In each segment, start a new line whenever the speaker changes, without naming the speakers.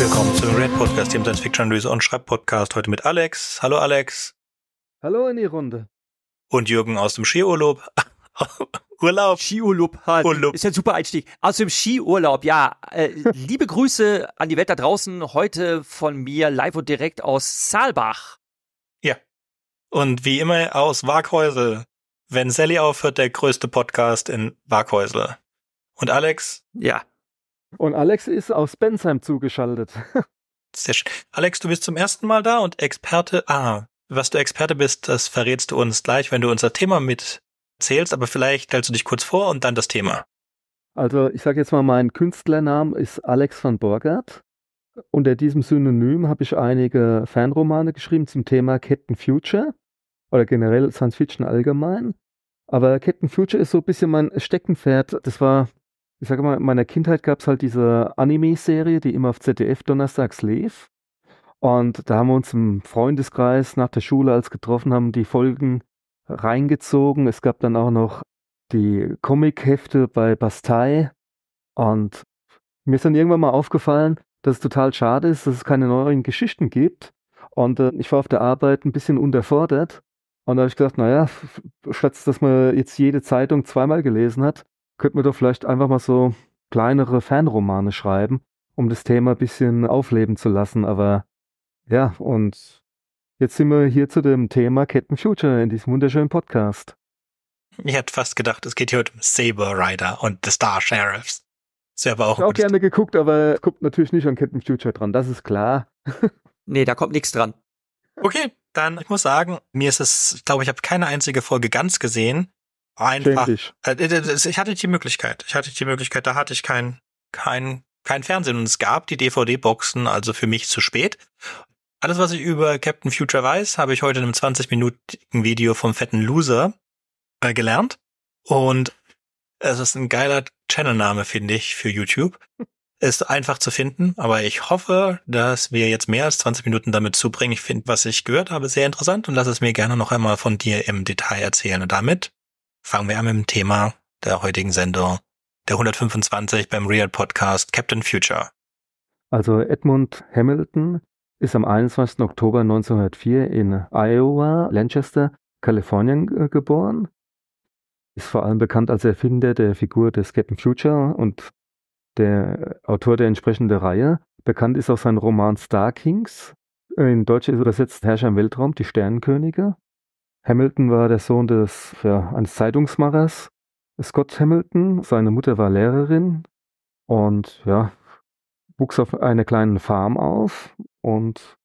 Willkommen zum Red Podcast, dem Science Fiction Analyse und Schreibpodcast. Heute mit Alex. Hallo Alex.
Hallo in die Runde.
Und Jürgen aus dem Skiurlaub. Urlaub. Skiurlaub. Urlaub. Ist ja ein super Einstieg. Aus dem Skiurlaub, ja. Äh, liebe Grüße an die Welt da draußen. Heute von mir live und direkt aus Saalbach.
Ja. Und wie immer aus Waghäusel. Wenn Sally aufhört, der größte Podcast in Waghäusel. Und Alex?
Ja. Und Alex ist aus Bensheim zugeschaltet.
Sehr schön. Alex, du bist zum ersten Mal da und Experte. Ah, was du Experte bist, das verrätst du uns gleich, wenn du unser Thema mitzählst. aber vielleicht stellst du dich kurz vor und dann das Thema.
Also, ich sage jetzt mal, mein Künstlername ist Alex van Borgert. Unter diesem Synonym habe ich einige Fanromane geschrieben zum Thema Captain Future oder generell Science Fiction allgemein. Aber Captain Future ist so ein bisschen mein Steckenpferd. Das war ich sage mal, in meiner Kindheit gab es halt diese Anime-Serie, die immer auf ZDF donnerstags lief. Und da haben wir uns im Freundeskreis nach der Schule als getroffen, haben die Folgen reingezogen. Es gab dann auch noch die Comic-Hefte bei Bastei. Und mir ist dann irgendwann mal aufgefallen, dass es total schade ist, dass es keine neuen Geschichten gibt. Und äh, ich war auf der Arbeit ein bisschen unterfordert. Und da habe ich gedacht, naja, statt dass man jetzt jede Zeitung zweimal gelesen hat, könnten wir doch vielleicht einfach mal so kleinere Fanromane schreiben, um das Thema ein bisschen aufleben zu lassen. Aber ja, und jetzt sind wir hier zu dem Thema Captain Future in diesem wunderschönen Podcast.
Ich hätte fast gedacht, es geht hier heute um Saber Rider und The Star Sheriffs. Das wäre aber
auch. Ich habe auch gerne geguckt, aber es kommt natürlich nicht an Captain Future dran, das ist klar.
nee, da kommt nichts dran. Okay, dann ich muss sagen, mir ist es, ich glaube, ich habe keine einzige Folge ganz gesehen. Einfach. Äh, ich hatte die Möglichkeit. Ich hatte die Möglichkeit, da hatte ich kein, kein, kein Fernsehen. Und es gab die DVD-Boxen, also für mich zu spät. Alles, was ich über Captain Future weiß, habe ich heute in einem 20-minütigen Video vom fetten Loser äh, gelernt. Und es ist ein geiler Channelname, finde ich, für YouTube. Ist einfach zu finden, aber ich hoffe, dass wir jetzt mehr als 20 Minuten damit zubringen. Ich finde, was ich gehört habe, sehr interessant und lass es mir gerne noch einmal von dir im Detail erzählen. Und damit Fangen wir an mit dem Thema der heutigen Sendung, der 125 beim Real Podcast Captain Future.
Also Edmund Hamilton ist am 21. Oktober 1904 in Iowa, Lanchester, Kalifornien geboren. Ist vor allem bekannt als Erfinder der Figur des Captain Future und der Autor der entsprechenden Reihe. Bekannt ist auch sein Roman Star Kings. In Deutsch ist übersetzt Herrscher im Weltraum, die Sternenkönige. Hamilton war der Sohn des, ja, eines Zeitungsmachers, Scott Hamilton. Seine Mutter war Lehrerin und ja, wuchs auf einer kleinen Farm auf und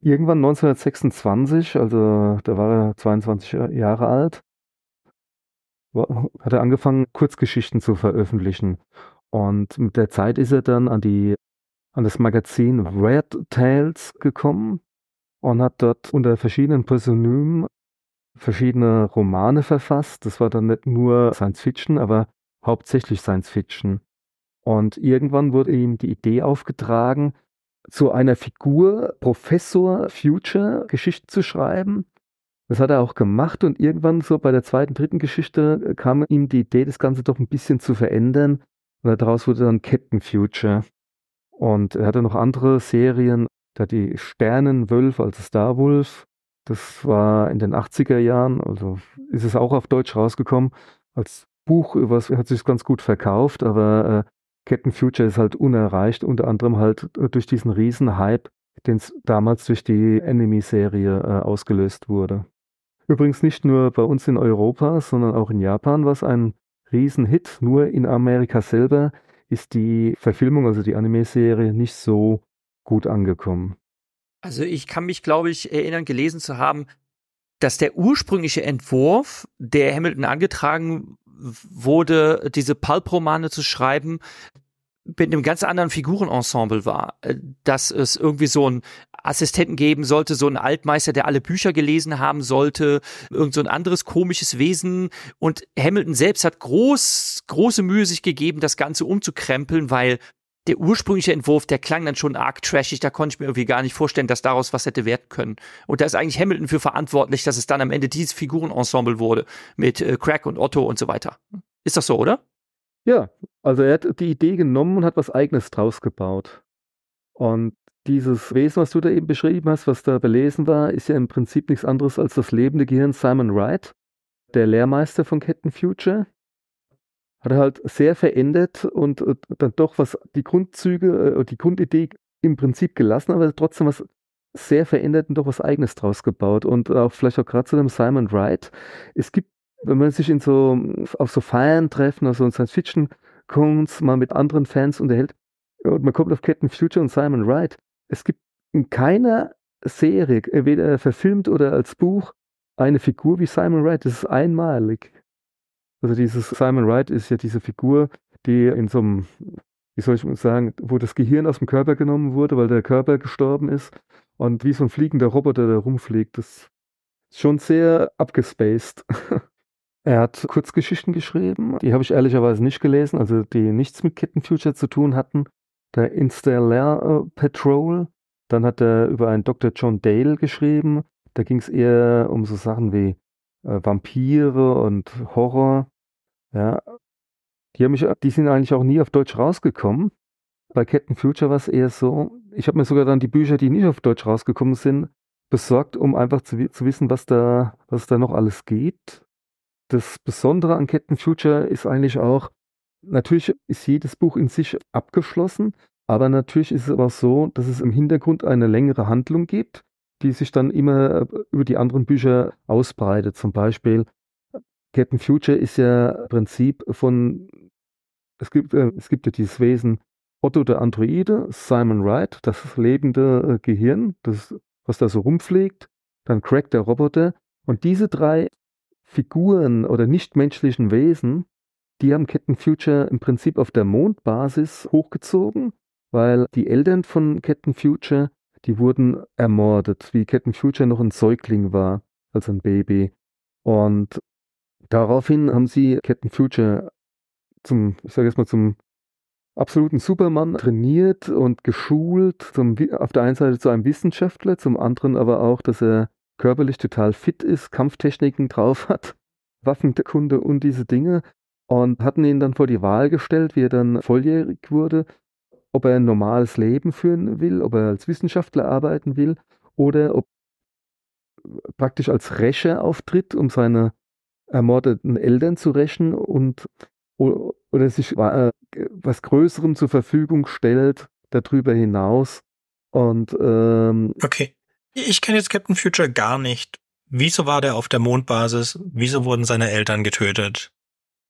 irgendwann 1926, also da war er 22 Jahre alt, hat er angefangen, Kurzgeschichten zu veröffentlichen. Und mit der Zeit ist er dann an, die, an das Magazin Red Tales gekommen und hat dort unter verschiedenen Pseudonymen verschiedene Romane verfasst. Das war dann nicht nur Science Fiction, aber hauptsächlich Science Fiction. Und irgendwann wurde ihm die Idee aufgetragen, zu einer Figur Professor Future Geschichte zu schreiben. Das hat er auch gemacht und irgendwann so bei der zweiten, dritten Geschichte kam ihm die Idee, das Ganze doch ein bisschen zu verändern. Und daraus wurde dann Captain Future. Und er hatte noch andere Serien, da die Sternenwölfe, also Wolf, das war in den 80er Jahren, also ist es auch auf Deutsch rausgekommen. Als Buch übers, hat sich ganz gut verkauft, aber äh, Captain Future ist halt unerreicht, unter anderem halt äh, durch diesen riesen Hype, den es damals durch die Anime-Serie äh, ausgelöst wurde. Übrigens nicht nur bei uns in Europa, sondern auch in Japan war es ein Riesenhit. Nur in Amerika selber ist die Verfilmung, also die Anime-Serie, nicht so gut angekommen.
Also ich kann mich, glaube ich, erinnern, gelesen zu haben, dass der ursprüngliche Entwurf, der Hamilton angetragen wurde, diese Pulp-Romane zu schreiben, mit einem ganz anderen Figurenensemble war. Äh, dass es irgendwie so einen Assistenten geben sollte, so einen Altmeister, der alle Bücher gelesen haben sollte, irgend so ein anderes komisches Wesen. Und Hamilton selbst hat groß, große Mühe sich gegeben, das Ganze umzukrempeln, weil der ursprüngliche Entwurf, der klang dann schon arg trashig, da konnte ich mir irgendwie gar nicht vorstellen, dass daraus was hätte werden können. Und da ist eigentlich Hamilton für verantwortlich, dass es dann am Ende dieses Figurenensemble wurde mit äh, Craig und Otto und so weiter. Ist das so, oder?
Ja, also er hat die Idee genommen und hat was eigenes draus gebaut. Und dieses Wesen, was du da eben beschrieben hast, was da belesen war, ist ja im Prinzip nichts anderes als das lebende Gehirn Simon Wright, der Lehrmeister von Captain Future, hat er halt sehr verändert und äh, dann doch was die Grundzüge, äh, die Grundidee im Prinzip gelassen, aber trotzdem was sehr verändert und doch was Eigenes draus gebaut. Und auch vielleicht auch gerade zu dem Simon Wright. Es gibt, wenn man sich in so, auf so Feiern treffen, auf so Science-Fiction-Cons mal mit anderen Fans unterhält und man kommt auf Captain Future und Simon Wright. Es gibt in keiner Serie, äh, weder verfilmt oder als Buch, eine Figur wie Simon Wright. Das ist einmalig. Also dieses Simon Wright ist ja diese Figur, die in so einem, wie soll ich sagen, wo das Gehirn aus dem Körper genommen wurde, weil der Körper gestorben ist und wie so ein fliegender Roboter da rumfliegt. Das ist schon sehr abgespaced. er hat Kurzgeschichten geschrieben, die habe ich ehrlicherweise nicht gelesen, also die nichts mit Captain Future zu tun hatten. Der Installar äh, Patrol, dann hat er über einen Dr. John Dale geschrieben. Da ging es eher um so Sachen wie äh, Vampire und Horror. Ja. Die, haben mich, die sind eigentlich auch nie auf Deutsch rausgekommen. Bei Captain Future war es eher so, ich habe mir sogar dann die Bücher, die nicht auf Deutsch rausgekommen sind, besorgt, um einfach zu, zu wissen, was da, was da noch alles geht. Das Besondere an Captain Future ist eigentlich auch, natürlich ist jedes Buch in sich abgeschlossen, aber natürlich ist es auch so, dass es im Hintergrund eine längere Handlung gibt, die sich dann immer äh, über die anderen Bücher ausbreitet. Zum Beispiel äh, Captain Future ist ja im Prinzip von, es gibt, äh, es gibt ja dieses Wesen Otto der Androide, Simon Wright, das lebende Gehirn, das, was da so rumfliegt, dann Craig der Roboter. Und diese drei Figuren oder nichtmenschlichen Wesen, die haben Captain Future im Prinzip auf der Mondbasis hochgezogen, weil die Eltern von Captain Future die wurden ermordet, wie Captain Future noch ein Säugling war, als ein Baby. Und daraufhin haben sie Captain Future zum, ich sage jetzt mal, zum absoluten Superman trainiert und geschult, zum, auf der einen Seite zu einem Wissenschaftler, zum anderen aber auch, dass er körperlich total fit ist, Kampftechniken drauf hat, Waffenkunde und diese Dinge und hatten ihn dann vor die Wahl gestellt, wie er dann volljährig wurde, ob er ein normales Leben führen will, ob er als Wissenschaftler arbeiten will oder ob er praktisch als Rächer auftritt, um seine ermordeten Eltern zu rächen und oder sich äh, was Größerem zur Verfügung stellt, darüber hinaus. Und ähm, okay,
ich kenne jetzt Captain Future gar nicht. Wieso war der auf der Mondbasis? Wieso wurden seine Eltern getötet?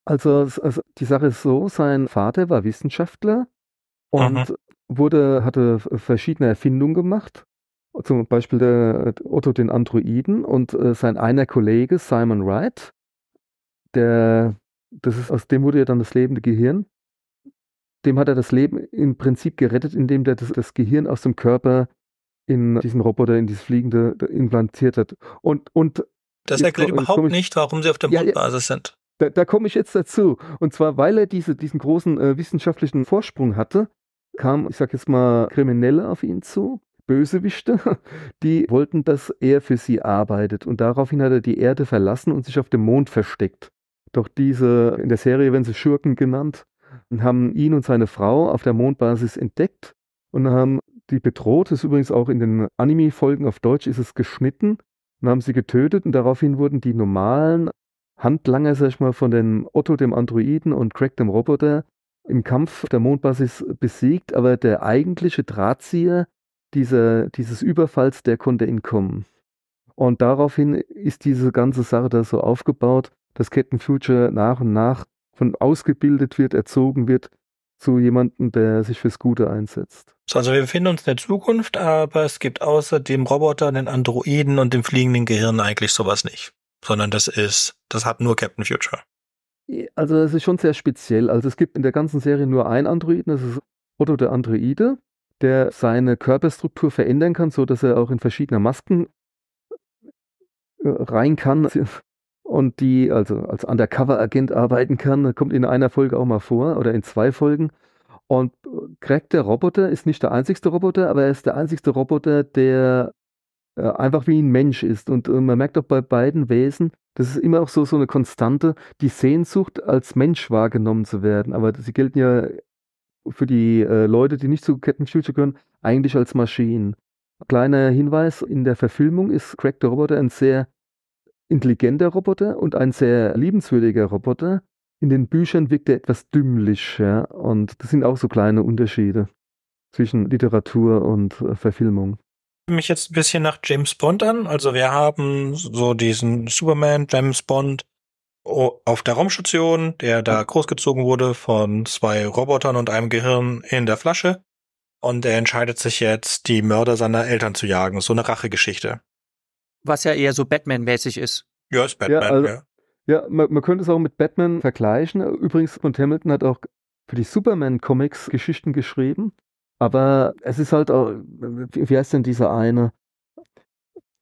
Also, also die Sache ist so: Sein Vater war Wissenschaftler und mhm. wurde, hatte verschiedene Erfindungen gemacht. Zum Beispiel der Otto den Androiden und äh, sein einer Kollege Simon Wright, der, das ist, aus dem wurde ja dann das lebende Gehirn. Dem hat er das Leben im Prinzip gerettet, indem er das, das Gehirn aus dem Körper in diesen Roboter, in dieses Fliegende implantiert hat. Und, und das erklärt jetzt, überhaupt ich,
nicht, warum sie auf der Mondbasis ja, sind.
Da, da komme ich jetzt dazu. Und zwar, weil er diese, diesen großen äh, wissenschaftlichen Vorsprung hatte, kamen, ich sag jetzt mal, Kriminelle auf ihn zu, Bösewichte, die wollten, dass er für sie arbeitet. Und daraufhin hat er die Erde verlassen und sich auf dem Mond versteckt. Doch diese, in der Serie werden sie Schurken genannt, haben ihn und seine Frau auf der Mondbasis entdeckt und haben die bedroht. Das ist übrigens auch in den Anime-Folgen auf Deutsch ist es geschnitten und haben sie getötet. Und daraufhin wurden die normalen Handlanger, sag ich mal, von dem Otto, dem Androiden und Craig, dem Roboter, im Kampf der Mondbasis besiegt, aber der eigentliche Drahtzieher dieser, dieses Überfalls, der konnte entkommen. Und daraufhin ist diese ganze Sache da so aufgebaut, dass Captain Future nach und nach von ausgebildet wird, erzogen wird zu jemandem, der sich fürs Gute einsetzt.
Also wir befinden uns in der Zukunft, aber es gibt außer dem Roboter, den Androiden und dem fliegenden Gehirn eigentlich sowas nicht. Sondern das ist, das hat nur Captain Future.
Also es ist schon sehr speziell. Also es gibt in der ganzen Serie nur einen Androiden, das ist Otto der Androide, der seine Körperstruktur verändern kann, sodass er auch in verschiedene Masken äh, rein kann und die also als Undercover-Agent arbeiten kann. Das kommt in einer Folge auch mal vor oder in zwei Folgen. Und Greg, der Roboter, ist nicht der einzigste Roboter, aber er ist der einzigste Roboter, der äh, einfach wie ein Mensch ist. Und äh, man merkt auch bei beiden Wesen, das ist immer auch so, so eine Konstante, die Sehnsucht, als Mensch wahrgenommen zu werden. Aber sie gelten ja für die äh, Leute, die nicht zu Captain Future gehören, eigentlich als Maschinen. Kleiner Hinweis, in der Verfilmung ist Craig der Roboter ein sehr intelligenter Roboter und ein sehr liebenswürdiger Roboter. In den Büchern wirkt er etwas dümmlich, ja. Und das sind auch so kleine Unterschiede zwischen Literatur und äh, Verfilmung
mich jetzt ein bisschen nach James Bond an. Also wir haben so diesen Superman, James Bond auf der Raumstation, der da großgezogen wurde von zwei Robotern und einem Gehirn in der Flasche. Und er entscheidet sich jetzt, die Mörder seiner Eltern zu jagen. So eine Rachegeschichte.
Was ja eher so Batman-mäßig ist. Ja, ist Batman, ja. Also, ja. ja man, man könnte es auch mit Batman vergleichen. Übrigens, und Hamilton hat auch für die Superman-Comics Geschichten geschrieben. Aber es ist halt auch, wie heißt denn dieser eine?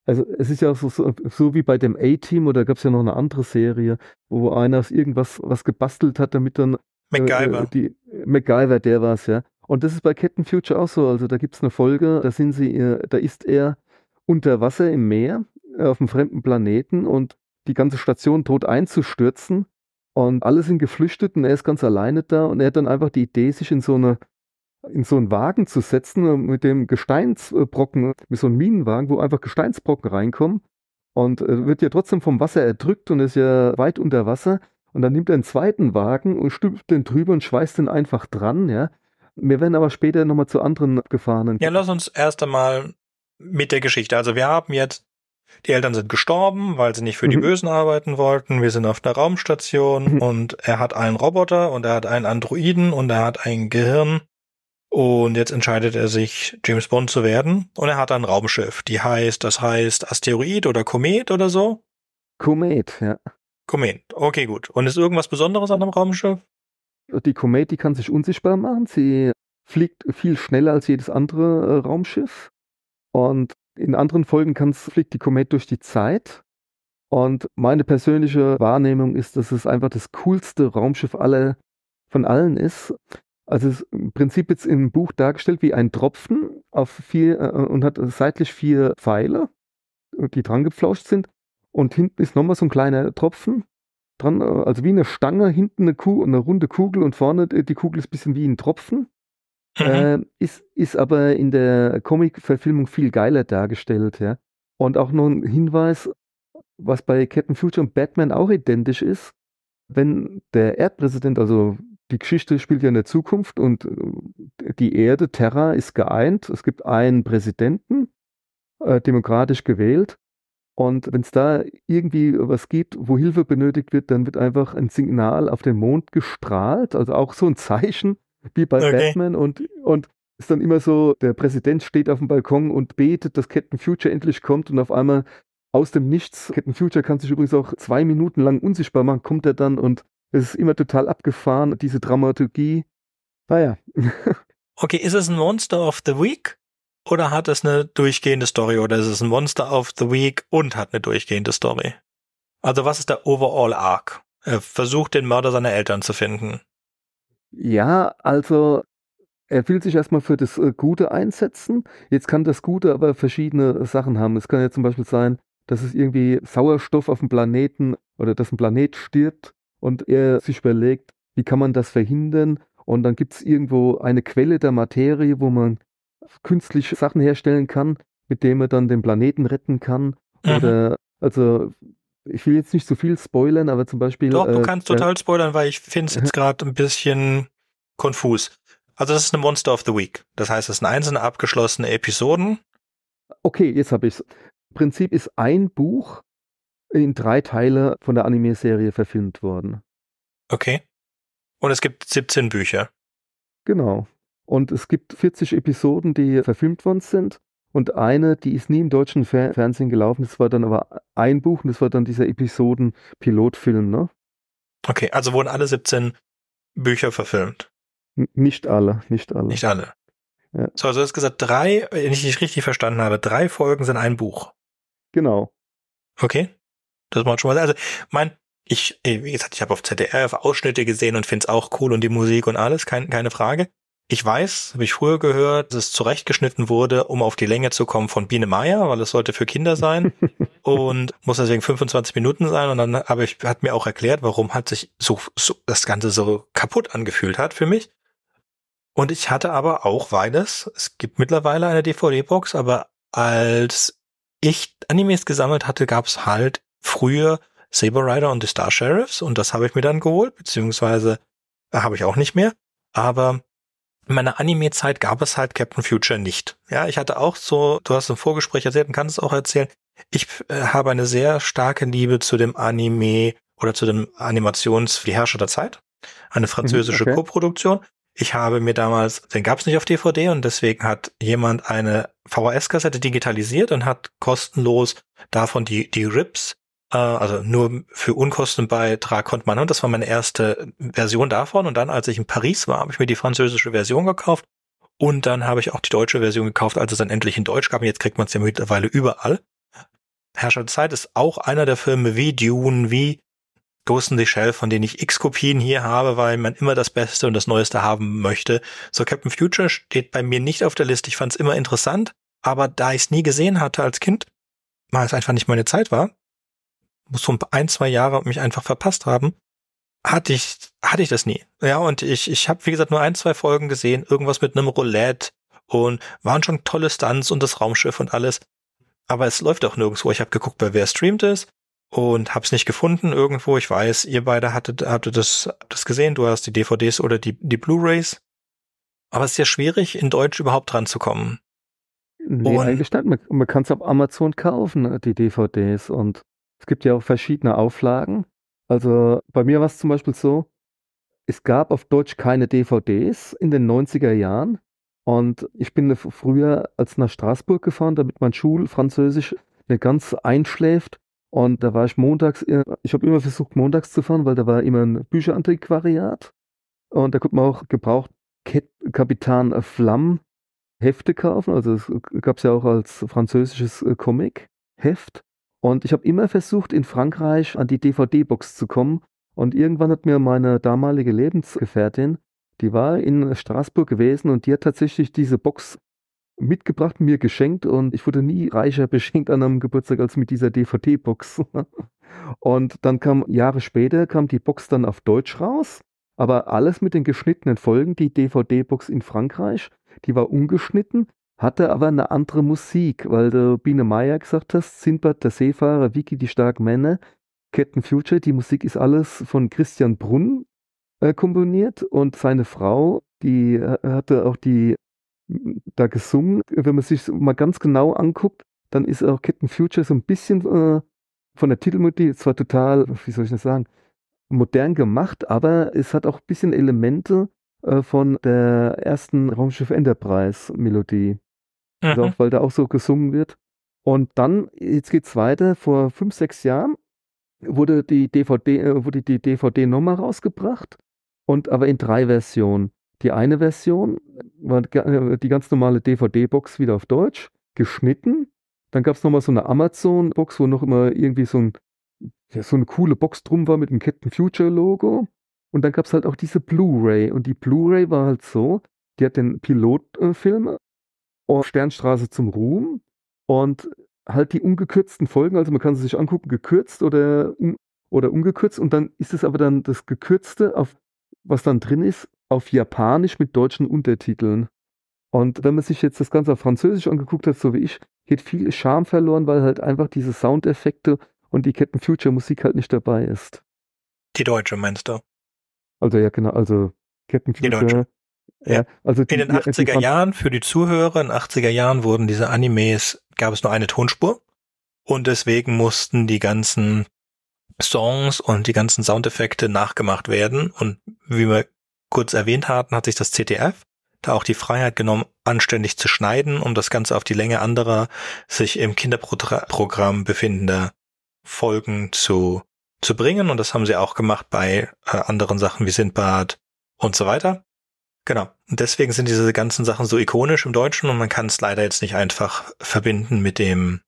Also es ist ja so, so, so wie bei dem A-Team oder gab es ja noch eine andere Serie, wo einer aus irgendwas was gebastelt hat, damit dann äh, MacGyver. Äh, die, MacGyver, der war es, ja. Und das ist bei Captain Future auch so. Also da gibt es eine Folge, da sind sie, äh, da ist er unter Wasser im Meer äh, auf einem fremden Planeten und die ganze Station tot einzustürzen. Und alle sind geflüchtet und er ist ganz alleine da und er hat dann einfach die Idee, sich in so eine in so einen Wagen zu setzen äh, mit dem Gesteinsbrocken, mit äh, so einem Minenwagen, wo einfach Gesteinsbrocken reinkommen und äh, wird ja trotzdem vom Wasser erdrückt und ist ja weit unter Wasser. Und dann nimmt er einen zweiten Wagen und stülpt den drüber und schweißt den einfach dran, ja. Wir werden aber später nochmal zu anderen Gefahren. Ja,
lass uns erst einmal mit der Geschichte. Also wir haben jetzt, die Eltern sind gestorben, weil sie nicht für mhm. die Bösen arbeiten wollten. Wir sind auf einer Raumstation mhm. und er hat einen Roboter und er hat einen Androiden und er hat ein Gehirn und jetzt entscheidet er sich, James Bond zu werden. Und er hat ein Raumschiff. Die heißt, das heißt Asteroid oder Komet oder so. Komet, ja. Komet, okay, gut. Und ist irgendwas Besonderes an einem Raumschiff?
Die Komet, die kann sich unsichtbar machen. Sie fliegt viel schneller als jedes andere äh, Raumschiff. Und in anderen Folgen fliegt die Komet durch die Zeit. Und meine persönliche Wahrnehmung ist, dass es einfach das coolste Raumschiff aller von allen ist. Also es ist im Prinzip jetzt im Buch dargestellt wie ein Tropfen auf vier äh, äh und hat seitlich vier Pfeile, äh, die dran geflauscht sind. Und hinten ist nochmal so ein kleiner Tropfen dran, äh, also wie eine Stange, hinten eine, Kuh, eine runde Kugel und vorne die Kugel ist ein bisschen wie ein Tropfen. Mhm. Äh, ist, ist aber in der Comic-Verfilmung viel geiler dargestellt, ja. Und auch noch ein Hinweis, was bei Captain Future und Batman auch identisch ist, wenn der Erdpräsident, also die Geschichte spielt ja in der Zukunft und äh, die Erde, Terra, ist geeint. Es gibt einen Präsidenten, äh, demokratisch gewählt. Und wenn es da irgendwie was gibt, wo Hilfe benötigt wird, dann wird einfach ein Signal auf den Mond gestrahlt. Also auch so ein Zeichen wie bei okay. Batman. Und, und ist dann immer so, der Präsident steht auf dem Balkon und betet, dass Captain Future endlich kommt und auf einmal aus dem Nichts, Captain Future kann sich übrigens auch zwei Minuten lang unsichtbar machen, kommt er dann und es ist immer total abgefahren, diese Dramaturgie. Naja. Ah
okay, ist es ein Monster of the Week? Oder hat es eine durchgehende Story? Oder ist es ein Monster of the Week und hat eine durchgehende Story? Also was ist der Overall Arc? Er versucht, den Mörder seiner Eltern zu finden.
Ja, also er will sich erstmal für das äh, Gute einsetzen. Jetzt kann das Gute aber verschiedene Sachen haben. Es kann ja zum Beispiel sein, dass es irgendwie Sauerstoff auf dem Planeten oder dass ein Planet stirbt und er sich überlegt, wie kann man das verhindern? Und dann gibt es irgendwo eine Quelle der Materie, wo man künstlich Sachen herstellen kann, mit denen man dann den Planeten retten kann. Mhm. Oder also ich will jetzt nicht zu so viel spoilern, aber zum Beispiel. Doch, du äh, kannst total
äh, spoilern, weil ich finde es jetzt gerade ein bisschen konfus. Also das ist eine Monster of the Week. Das heißt, es sind einzelne abgeschlossene Episoden.
Okay, jetzt habe ich es. Prinzip ist ein Buch in drei Teile von der Anime-Serie verfilmt worden.
Okay. Und es gibt 17 Bücher.
Genau. Und es gibt 40 Episoden, die verfilmt worden sind. Und eine, die ist nie im deutschen Fernsehen gelaufen. Das war dann aber ein Buch und das war dann dieser Episoden-Pilotfilm, ne?
Okay, also wurden alle 17 Bücher verfilmt?
N nicht alle, nicht alle. Nicht alle. Ja.
So, also du hast gesagt, drei, wenn ich dich richtig verstanden habe, drei Folgen sind ein Buch. Genau. Okay. Das man schon mal, also mein, ich, äh, wie gesagt, ich habe auf ZDF Ausschnitte gesehen und finde es auch cool und die Musik und alles, kein, keine Frage. Ich weiß, habe ich früher gehört, dass es zurechtgeschnitten wurde, um auf die Länge zu kommen von Biene Meier, weil es sollte für Kinder sein und muss deswegen 25 Minuten sein. Und dann habe ich, hat mir auch erklärt, warum hat sich so, so das Ganze so kaputt angefühlt hat für mich. Und ich hatte aber auch, weil es, es gibt mittlerweile eine DVD-Box, aber als ich Animes gesammelt hatte, gab es halt früher Saber Rider und die Star Sheriffs und das habe ich mir dann geholt, beziehungsweise äh, habe ich auch nicht mehr. Aber in meiner Anime-Zeit gab es halt Captain Future nicht. Ja, ich hatte auch so, du hast im Vorgespräch erzählt und kannst es auch erzählen, ich äh, habe eine sehr starke Liebe zu dem Anime oder zu dem Animations Die Herrscher der Zeit, eine mhm, französische okay. Koproduktion. Ich habe mir damals, den gab es nicht auf DVD und deswegen hat jemand eine VHS-Kassette digitalisiert und hat kostenlos davon die, die Rips äh, also nur für Unkostenbeitrag konnte man. Ne? Und das war meine erste Version davon. Und dann, als ich in Paris war, habe ich mir die französische Version gekauft. Und dann habe ich auch die deutsche Version gekauft, als es dann endlich in Deutsch gab. Und jetzt kriegt man es ja mittlerweile überall. Herrscher der Zeit ist auch einer der Filme wie Dune, wie Ghost in the Shell, von denen ich x Kopien hier habe, weil man immer das Beste und das Neueste haben möchte. So Captain Future steht bei mir nicht auf der Liste. Ich fand es immer interessant, aber da ich es nie gesehen hatte als Kind, weil es einfach nicht meine Zeit war, muss so ein, zwei Jahre mich einfach verpasst haben, hatte ich, hatte ich das nie. Ja, und ich, ich habe, wie gesagt, nur ein, zwei Folgen gesehen, irgendwas mit einem Roulette und waren schon tolle Stunts und das Raumschiff und alles. Aber es läuft auch nirgendwo. Ich habe geguckt, bei wer streamt es und hab's nicht gefunden irgendwo. Ich weiß, ihr beide hattet, hattet das, habt das gesehen. Du hast die DVDs oder die, die Blu-rays. Aber es ist ja schwierig, in Deutsch überhaupt ranzukommen.
Nee, und, eigentlich nicht. Man, man kann es auf Amazon kaufen, die DVDs. Und es gibt ja auch verschiedene Auflagen. Also bei mir war es zum Beispiel so, es gab auf Deutsch keine DVDs in den 90er Jahren. Und ich bin früher als nach Straßburg gefahren, damit mein Schulfranzösisch nicht ganz einschläft. Und da war ich montags, ich habe immer versucht, montags zu fahren, weil da war immer ein Bücherantiquariat. Und da konnte man auch gebraucht Kapitan Flamm Hefte kaufen. Also es gab es ja auch als französisches äh, Comic-Heft. Und ich habe immer versucht, in Frankreich an die DVD-Box zu kommen. Und irgendwann hat mir meine damalige Lebensgefährtin, die war in Straßburg gewesen und die hat tatsächlich diese Box mitgebracht, mir geschenkt und ich wurde nie reicher beschenkt an einem Geburtstag als mit dieser DVD-Box. und dann kam Jahre später, kam die Box dann auf Deutsch raus, aber alles mit den geschnittenen Folgen, die DVD-Box in Frankreich, die war ungeschnitten hatte aber eine andere Musik, weil du Biene Meier gesagt hast, Sinbad, der Seefahrer, Vicky, die starken Männer, Captain Future, die Musik ist alles von Christian Brunn äh, komponiert und seine Frau, die äh, hatte auch die da gesungen. Wenn man sich mal ganz genau anguckt, dann ist auch Captain Future so ein bisschen äh, von der Titelmelodie zwar total, wie soll ich das sagen, modern gemacht, aber es hat auch ein bisschen Elemente äh, von der ersten Raumschiff Enterprise Melodie. Also mhm. weil da auch so gesungen wird. Und dann, jetzt geht's weiter, vor fünf, sechs Jahren wurde die DVD, äh, wurde die DVD nochmal rausgebracht. Und aber in drei Versionen. Die eine Version war äh, die ganz normale DVD-Box wieder auf Deutsch, geschnitten. Dann gab es nochmal so eine Amazon-Box, wo noch immer irgendwie so, ein, ja, so eine coole Box drum war mit dem Captain Future-Logo. Und dann gab es halt auch diese Blu-ray. Und die Blu-ray war halt so, die hat den Pilotfilm äh, und Sternstraße zum Ruhm und halt die ungekürzten Folgen, also man kann sie sich angucken, gekürzt oder, oder ungekürzt und dann ist es aber dann das gekürzte, auf, was dann drin ist, auf Japanisch mit deutschen Untertiteln. Und wenn man sich jetzt das Ganze auf Französisch angeguckt hat, so wie ich, geht viel Charme verloren, weil halt einfach diese Soundeffekte und die Captain Future Musik halt nicht dabei ist.
Die deutsche meinst du?
Also ja, genau, also Captain Future Die deutsche. Ja, also in den 80er Jahren,
für die Zuhörer, in den 80er Jahren wurden diese Animes, gab es nur eine Tonspur. Und deswegen mussten die ganzen Songs und die ganzen Soundeffekte nachgemacht werden. Und wie wir kurz erwähnt hatten, hat sich das CTF da auch die Freiheit genommen, anständig zu schneiden, um das Ganze auf die Länge anderer sich im Kinderprogramm befindender Folgen zu, zu bringen. Und das haben sie auch gemacht bei äh, anderen Sachen wie Sindbad und so weiter. Genau. Und deswegen sind diese ganzen Sachen so ikonisch im Deutschen und man kann es leider jetzt nicht einfach verbinden mit dem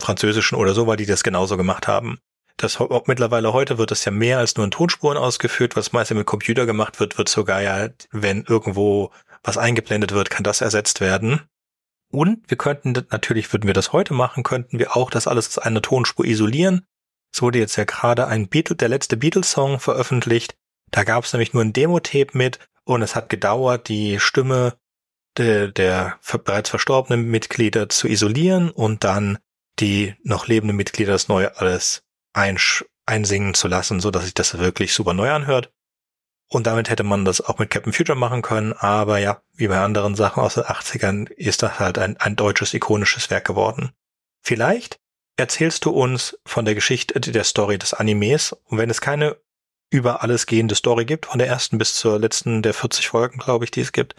Französischen oder so, weil die das genauso gemacht haben. Das auch mittlerweile heute wird das ja mehr als nur in Tonspuren ausgeführt, was meistens mit Computer gemacht wird, wird sogar ja, wenn irgendwo was eingeblendet wird, kann das ersetzt werden. Und wir könnten, natürlich würden wir das heute machen, könnten wir auch das alles als eine Tonspur isolieren. Es wurde jetzt ja gerade ein Beatle, der letzte Beatles-Song veröffentlicht. Da gab es nämlich nur ein Demo-Tape mit und es hat gedauert, die Stimme der, der bereits verstorbenen Mitglieder zu isolieren und dann die noch lebenden Mitglieder das neue alles einsingen zu lassen, so dass sich das wirklich super neu anhört. Und damit hätte man das auch mit Captain Future machen können, aber ja, wie bei anderen Sachen aus den 80ern ist das halt ein, ein deutsches ikonisches Werk geworden. Vielleicht erzählst du uns von der Geschichte, der Story des Animes und wenn es keine über alles gehende Story gibt, von der ersten bis zur letzten der 40 Folgen, glaube ich, die es gibt,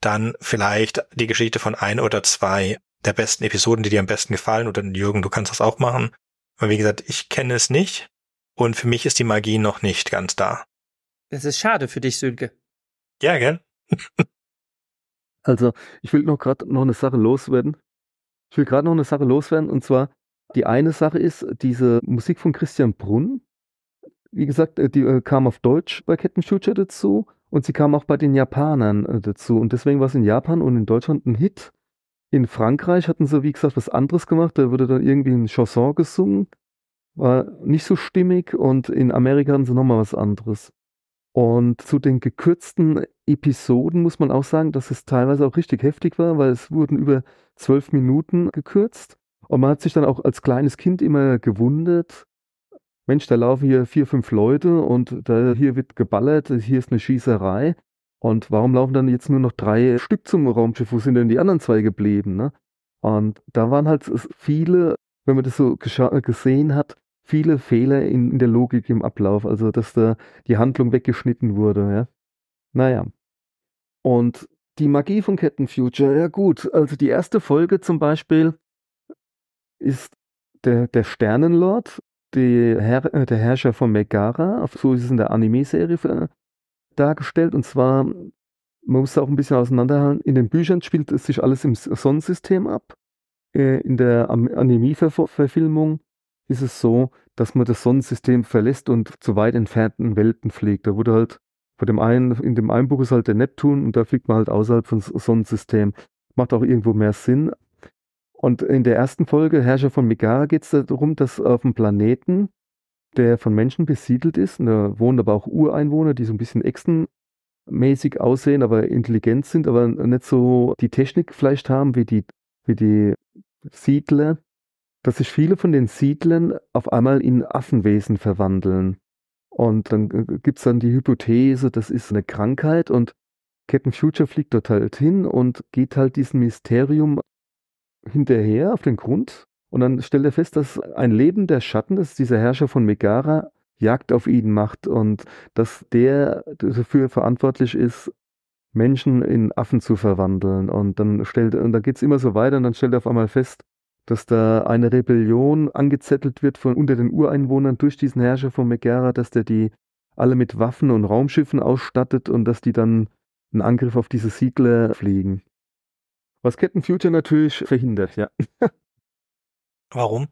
dann vielleicht die Geschichte von ein oder zwei der besten Episoden, die dir am besten gefallen. Oder Jürgen, du kannst das auch machen. Und wie gesagt, ich kenne es nicht und für mich ist die Magie noch nicht ganz da.
Das ist schade für dich, Sönke. Ja, gell?
also, ich will noch gerade noch eine Sache loswerden. Ich will gerade noch eine Sache loswerden und zwar, die eine Sache ist diese Musik von Christian Brunn, wie gesagt, äh, die äh, kam auf Deutsch bei Captain Future dazu und sie kam auch bei den Japanern äh, dazu. Und deswegen war es in Japan und in Deutschland ein Hit. In Frankreich hatten sie, wie gesagt, was anderes gemacht. Da wurde dann irgendwie ein Chanson gesungen. War nicht so stimmig. Und in Amerika hatten sie nochmal was anderes. Und zu den gekürzten Episoden muss man auch sagen, dass es teilweise auch richtig heftig war, weil es wurden über zwölf Minuten gekürzt. Und man hat sich dann auch als kleines Kind immer gewundert, Mensch, da laufen hier vier, fünf Leute und da, hier wird geballert, hier ist eine Schießerei. Und warum laufen dann jetzt nur noch drei Stück zum Raumschiff? Wo sind denn die anderen zwei geblieben? Ne? Und da waren halt viele, wenn man das so gesehen hat, viele Fehler in, in, der Logik im Ablauf. Also, dass da die Handlung weggeschnitten wurde. Ja? Naja. Und die Magie von Captain Future, ja gut. Also, die erste Folge zum Beispiel ist der, der Sternenlord Her äh, der Herrscher von Megara, so ist es in der Anime-Serie äh, dargestellt. Und zwar, man muss es auch ein bisschen auseinanderhalten, in den Büchern spielt es sich alles im Sonnensystem ab. Äh, in der Anime-Verfilmung ist es so, dass man das Sonnensystem verlässt und zu weit entfernten Welten fliegt. Da wurde halt von dem einen, in dem einen Buch ist halt der Neptun und da fliegt man halt außerhalb vom Sonnensystem. Macht auch irgendwo mehr Sinn, und in der ersten Folge, Herrscher von Megara, geht es darum, dass auf dem Planeten, der von Menschen besiedelt ist, da wohnen aber auch Ureinwohner, die so ein bisschen Echsenmäßig aussehen, aber intelligent sind, aber nicht so die Technik vielleicht haben wie die, wie die Siedler, dass sich viele von den Siedlern auf einmal in Affenwesen verwandeln. Und dann äh, äh, gibt es dann die Hypothese, das ist eine Krankheit und Captain Future fliegt dort halt hin und geht halt diesem Mysterium hinterher auf den Grund und dann stellt er fest, dass ein Leben der Schatten, das ist dieser Herrscher von Megara, Jagd auf ihn macht und dass der dafür verantwortlich ist, Menschen in Affen zu verwandeln. Und dann stellt, und dann geht es immer so weiter und dann stellt er auf einmal fest, dass da eine Rebellion angezettelt wird von unter den Ureinwohnern durch diesen Herrscher von Megara, dass der die alle mit Waffen und Raumschiffen ausstattet und dass die dann einen Angriff auf diese Siedler fliegen. Was Captain Future natürlich verhindert, ja.
Warum?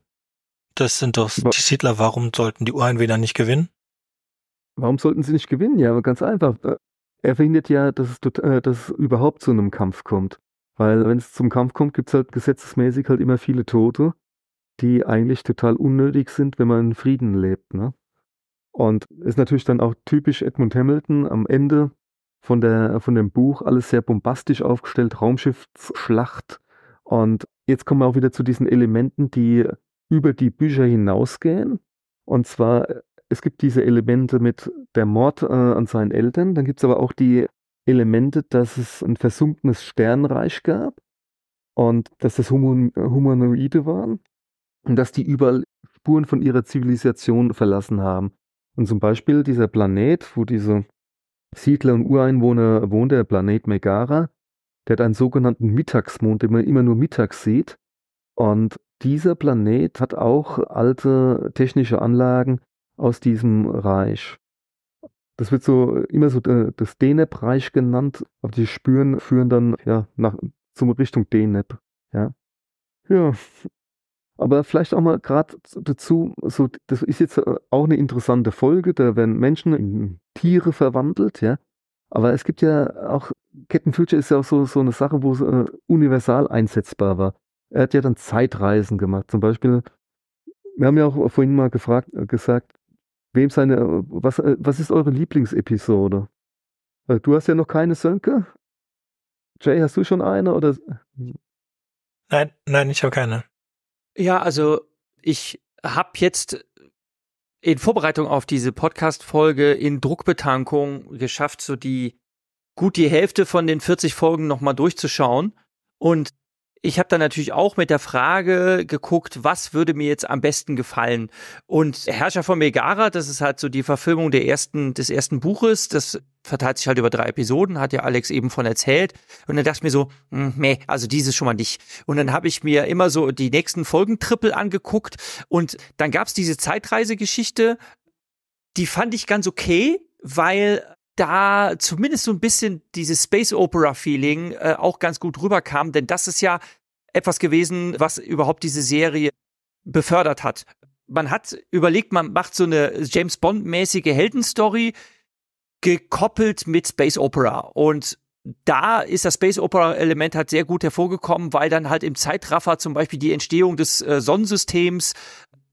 Das sind doch die Siedler. Warum sollten die Ureinwohner nicht gewinnen?
Warum sollten sie nicht gewinnen? Ja, ganz einfach. Äh, er verhindert ja, dass es, äh, dass es überhaupt zu einem Kampf kommt. Weil wenn es zum Kampf kommt, gibt es halt gesetzesmäßig halt immer viele Tote, die eigentlich total unnötig sind, wenn man in Frieden lebt. Ne? Und ist natürlich dann auch typisch Edmund Hamilton am Ende, von, der, von dem Buch, alles sehr bombastisch aufgestellt, Raumschiffsschlacht. Und jetzt kommen wir auch wieder zu diesen Elementen, die über die Bücher hinausgehen. Und zwar, es gibt diese Elemente mit der Mord äh, an seinen Eltern, dann gibt es aber auch die Elemente, dass es ein versunkenes Sternreich gab und dass das Human Humanoide waren und dass die überall Spuren von ihrer Zivilisation verlassen haben. Und zum Beispiel dieser Planet, wo diese Siedler und Ureinwohner wohnt der Planet Megara. Der hat einen sogenannten Mittagsmond, den man immer nur mittags sieht. Und dieser Planet hat auch alte technische Anlagen aus diesem Reich. Das wird so immer so äh, das Deneb-Reich genannt, aber die Spüren führen dann ja nach, zum Richtung Deneb. Ja. ja, aber vielleicht auch mal gerade dazu, so, das ist jetzt äh, auch eine interessante Folge, da werden Menschen in Tiere verwandelt, ja. Aber es gibt ja auch, Captain Future ist ja auch so, so eine Sache, wo es äh, universal einsetzbar war. Er hat ja dann Zeitreisen gemacht. Zum Beispiel, wir haben ja auch vorhin mal gefragt, äh, gesagt, wem seine, äh, was, was ist eure Lieblingsepisode? du hast ja noch keine Sönke? Jay, hast du schon eine? Oder?
Nein, nein, ich habe keine. Ja, also ich habe jetzt in Vorbereitung auf diese Podcast-Folge in Druckbetankung geschafft, so die gut die Hälfte von den 40 Folgen nochmal durchzuschauen. Und ich habe dann natürlich auch mit der Frage geguckt, was würde mir jetzt am besten gefallen. Und Herrscher von Megara, das ist halt so die Verfilmung der ersten, des ersten Buches, das verteilt sich halt über drei Episoden, hat ja Alex eben von erzählt. Und dann dachte ich mir so, hm, meh, also dieses schon mal nicht. Und dann habe ich mir immer so die nächsten Folgentrippel angeguckt. Und dann gab es diese Zeitreisegeschichte, die fand ich ganz okay, weil da zumindest so ein bisschen dieses Space Opera Feeling äh, auch ganz gut rüberkam, denn das ist ja etwas gewesen, was überhaupt diese Serie befördert hat. Man hat überlegt, man macht so eine James Bond mäßige Heldenstory gekoppelt mit Space Opera und da ist das Space Opera Element halt sehr gut hervorgekommen, weil dann halt im Zeitraffer zum Beispiel die Entstehung des äh, Sonnensystems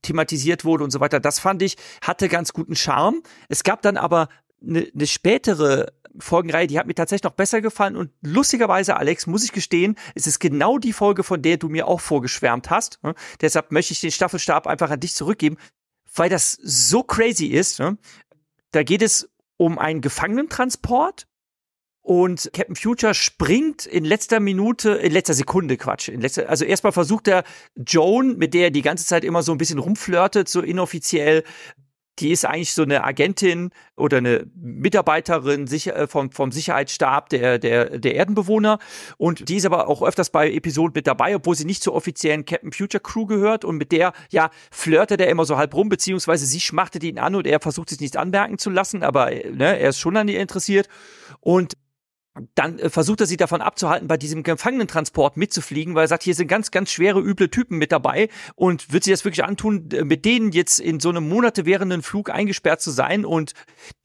thematisiert wurde und so weiter. Das fand ich, hatte ganz guten Charme. Es gab dann aber eine ne spätere Folgenreihe, die hat mir tatsächlich noch besser gefallen und lustigerweise, Alex, muss ich gestehen, es ist genau die Folge, von der du mir auch vorgeschwärmt hast. Ne? Deshalb möchte ich den Staffelstab einfach an dich zurückgeben, weil das so crazy ist. Ne? Da geht es um einen Gefangenentransport und Captain Future springt in letzter Minute, in letzter Sekunde, Quatsch. In letzter, also erstmal versucht er Joan, mit der er die ganze Zeit immer so ein bisschen rumflirtet, so inoffiziell die ist eigentlich so eine Agentin oder eine Mitarbeiterin äh, vom, vom Sicherheitsstab der, der, der Erdenbewohner. Und die ist aber auch öfters bei Episoden mit dabei, obwohl sie nicht zur offiziellen Captain Future Crew gehört. Und mit der, ja, flirtet er immer so halb rum, beziehungsweise sie schmachtet ihn an und er versucht sich nichts anmerken zu lassen, aber äh, ne, er ist schon an ihr interessiert. Und dann äh, versucht er sie davon abzuhalten, bei diesem Gefangenentransport mitzufliegen, weil er sagt, hier sind ganz, ganz schwere, üble Typen mit dabei und wird sie das wirklich antun, mit denen jetzt in so einem monatewährenden Flug eingesperrt zu sein und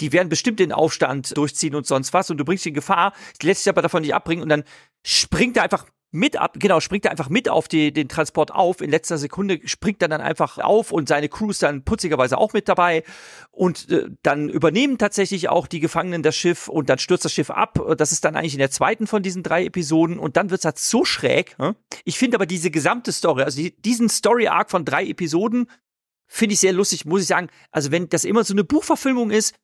die werden bestimmt den Aufstand durchziehen und sonst was und du bringst sie in Gefahr, lässt sich aber davon nicht abbringen und dann springt er einfach mit ab, genau, springt er einfach mit auf die, den Transport auf. In letzter Sekunde springt er dann einfach auf und seine Crew ist dann putzigerweise auch mit dabei. Und äh, dann übernehmen tatsächlich auch die Gefangenen das Schiff und dann stürzt das Schiff ab. Das ist dann eigentlich in der zweiten von diesen drei Episoden und dann wird's halt so schräg. Hm? Ich finde aber diese gesamte Story, also die, diesen Story-Arc von drei Episoden, finde ich sehr lustig, muss ich sagen. Also, wenn das immer so eine Buchverfilmung ist,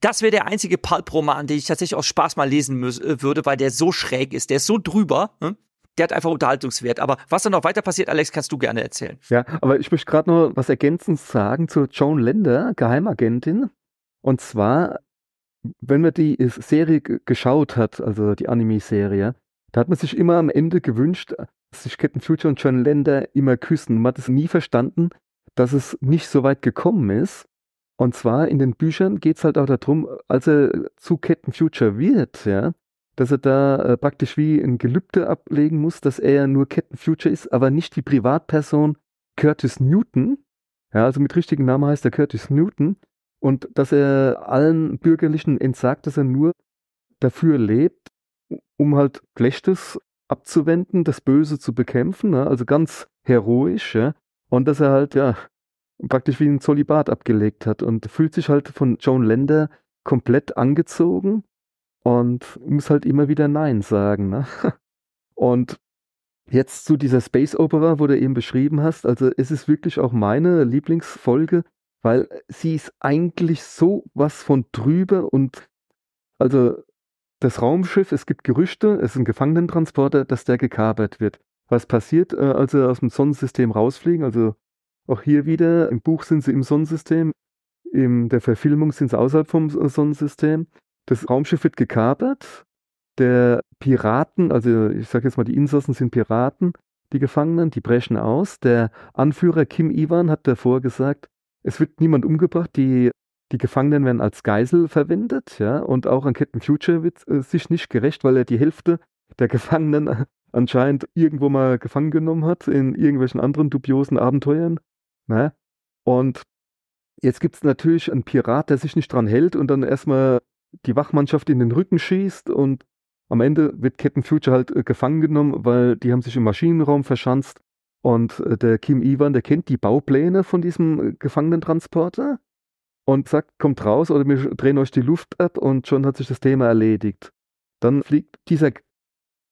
das wäre der einzige Pulp-Roman, den ich tatsächlich aus Spaß mal lesen äh, würde, weil der so schräg ist, der ist so drüber. Hm? der hat einfach Unterhaltungswert. Aber was dann noch weiter passiert, Alex, kannst du gerne erzählen.
Ja, aber ich möchte gerade noch was ergänzend sagen zu Joan Linder, Geheimagentin. Und zwar, wenn man die Serie geschaut hat, also die Anime-Serie, da hat man sich immer am Ende gewünscht, dass sich Captain Future und John Lander immer küssen. Man hat es nie verstanden, dass es nicht so weit gekommen ist. Und zwar in den Büchern geht es halt auch darum, als er zu Captain Future wird, ja, dass er da äh, praktisch wie ein Gelübde ablegen muss, dass er nur Captain Future ist, aber nicht die Privatperson Curtis Newton. Ja, also mit richtigen Namen heißt er Curtis Newton. Und dass er allen Bürgerlichen entsagt, dass er nur dafür lebt, um halt Schlechtes abzuwenden, das Böse zu bekämpfen. Ja, ne? also ganz heroisch. Ja. Und dass er halt, ja, praktisch wie ein Zolibat abgelegt hat und fühlt sich halt von Joan Lander komplett angezogen und muss halt immer wieder Nein sagen. Ne? Und jetzt zu dieser Space Opera, wo du eben beschrieben hast, also es ist wirklich auch meine Lieblingsfolge, weil sie ist eigentlich so was von drüber und also das Raumschiff, es gibt Gerüchte, es ist ein Gefangenentransporter, dass der gekabert wird. Was passiert, äh, als sie aus dem Sonnensystem rausfliegen? Also auch hier wieder, im Buch sind sie im Sonnensystem, in der Verfilmung sind sie außerhalb vom Sonnensystem. Das Raumschiff wird gekapert. Der Piraten, also ich sage jetzt mal, die Insassen sind Piraten, die Gefangenen, die brechen aus. Der Anführer Kim Iwan hat davor gesagt, es wird niemand umgebracht, die, die Gefangenen werden als Geisel verwendet, ja, und auch an Captain Future wird äh, sich nicht gerecht, weil er die Hälfte der Gefangenen anscheinend irgendwo mal gefangen genommen hat, in irgendwelchen anderen dubiosen Abenteuern. Ne? Und jetzt gibt es natürlich einen Pirat, der sich nicht dran hält und dann erstmal die Wachmannschaft in den Rücken schießt und am Ende wird Captain Future halt äh, gefangen genommen, weil die haben sich im Maschinenraum verschanzt und äh, der Kim Ivan, der kennt die Baupläne von diesem äh, Gefangenentransporter und sagt, kommt raus oder wir drehen euch die Luft ab und schon hat sich das Thema erledigt. Dann fliegt dieser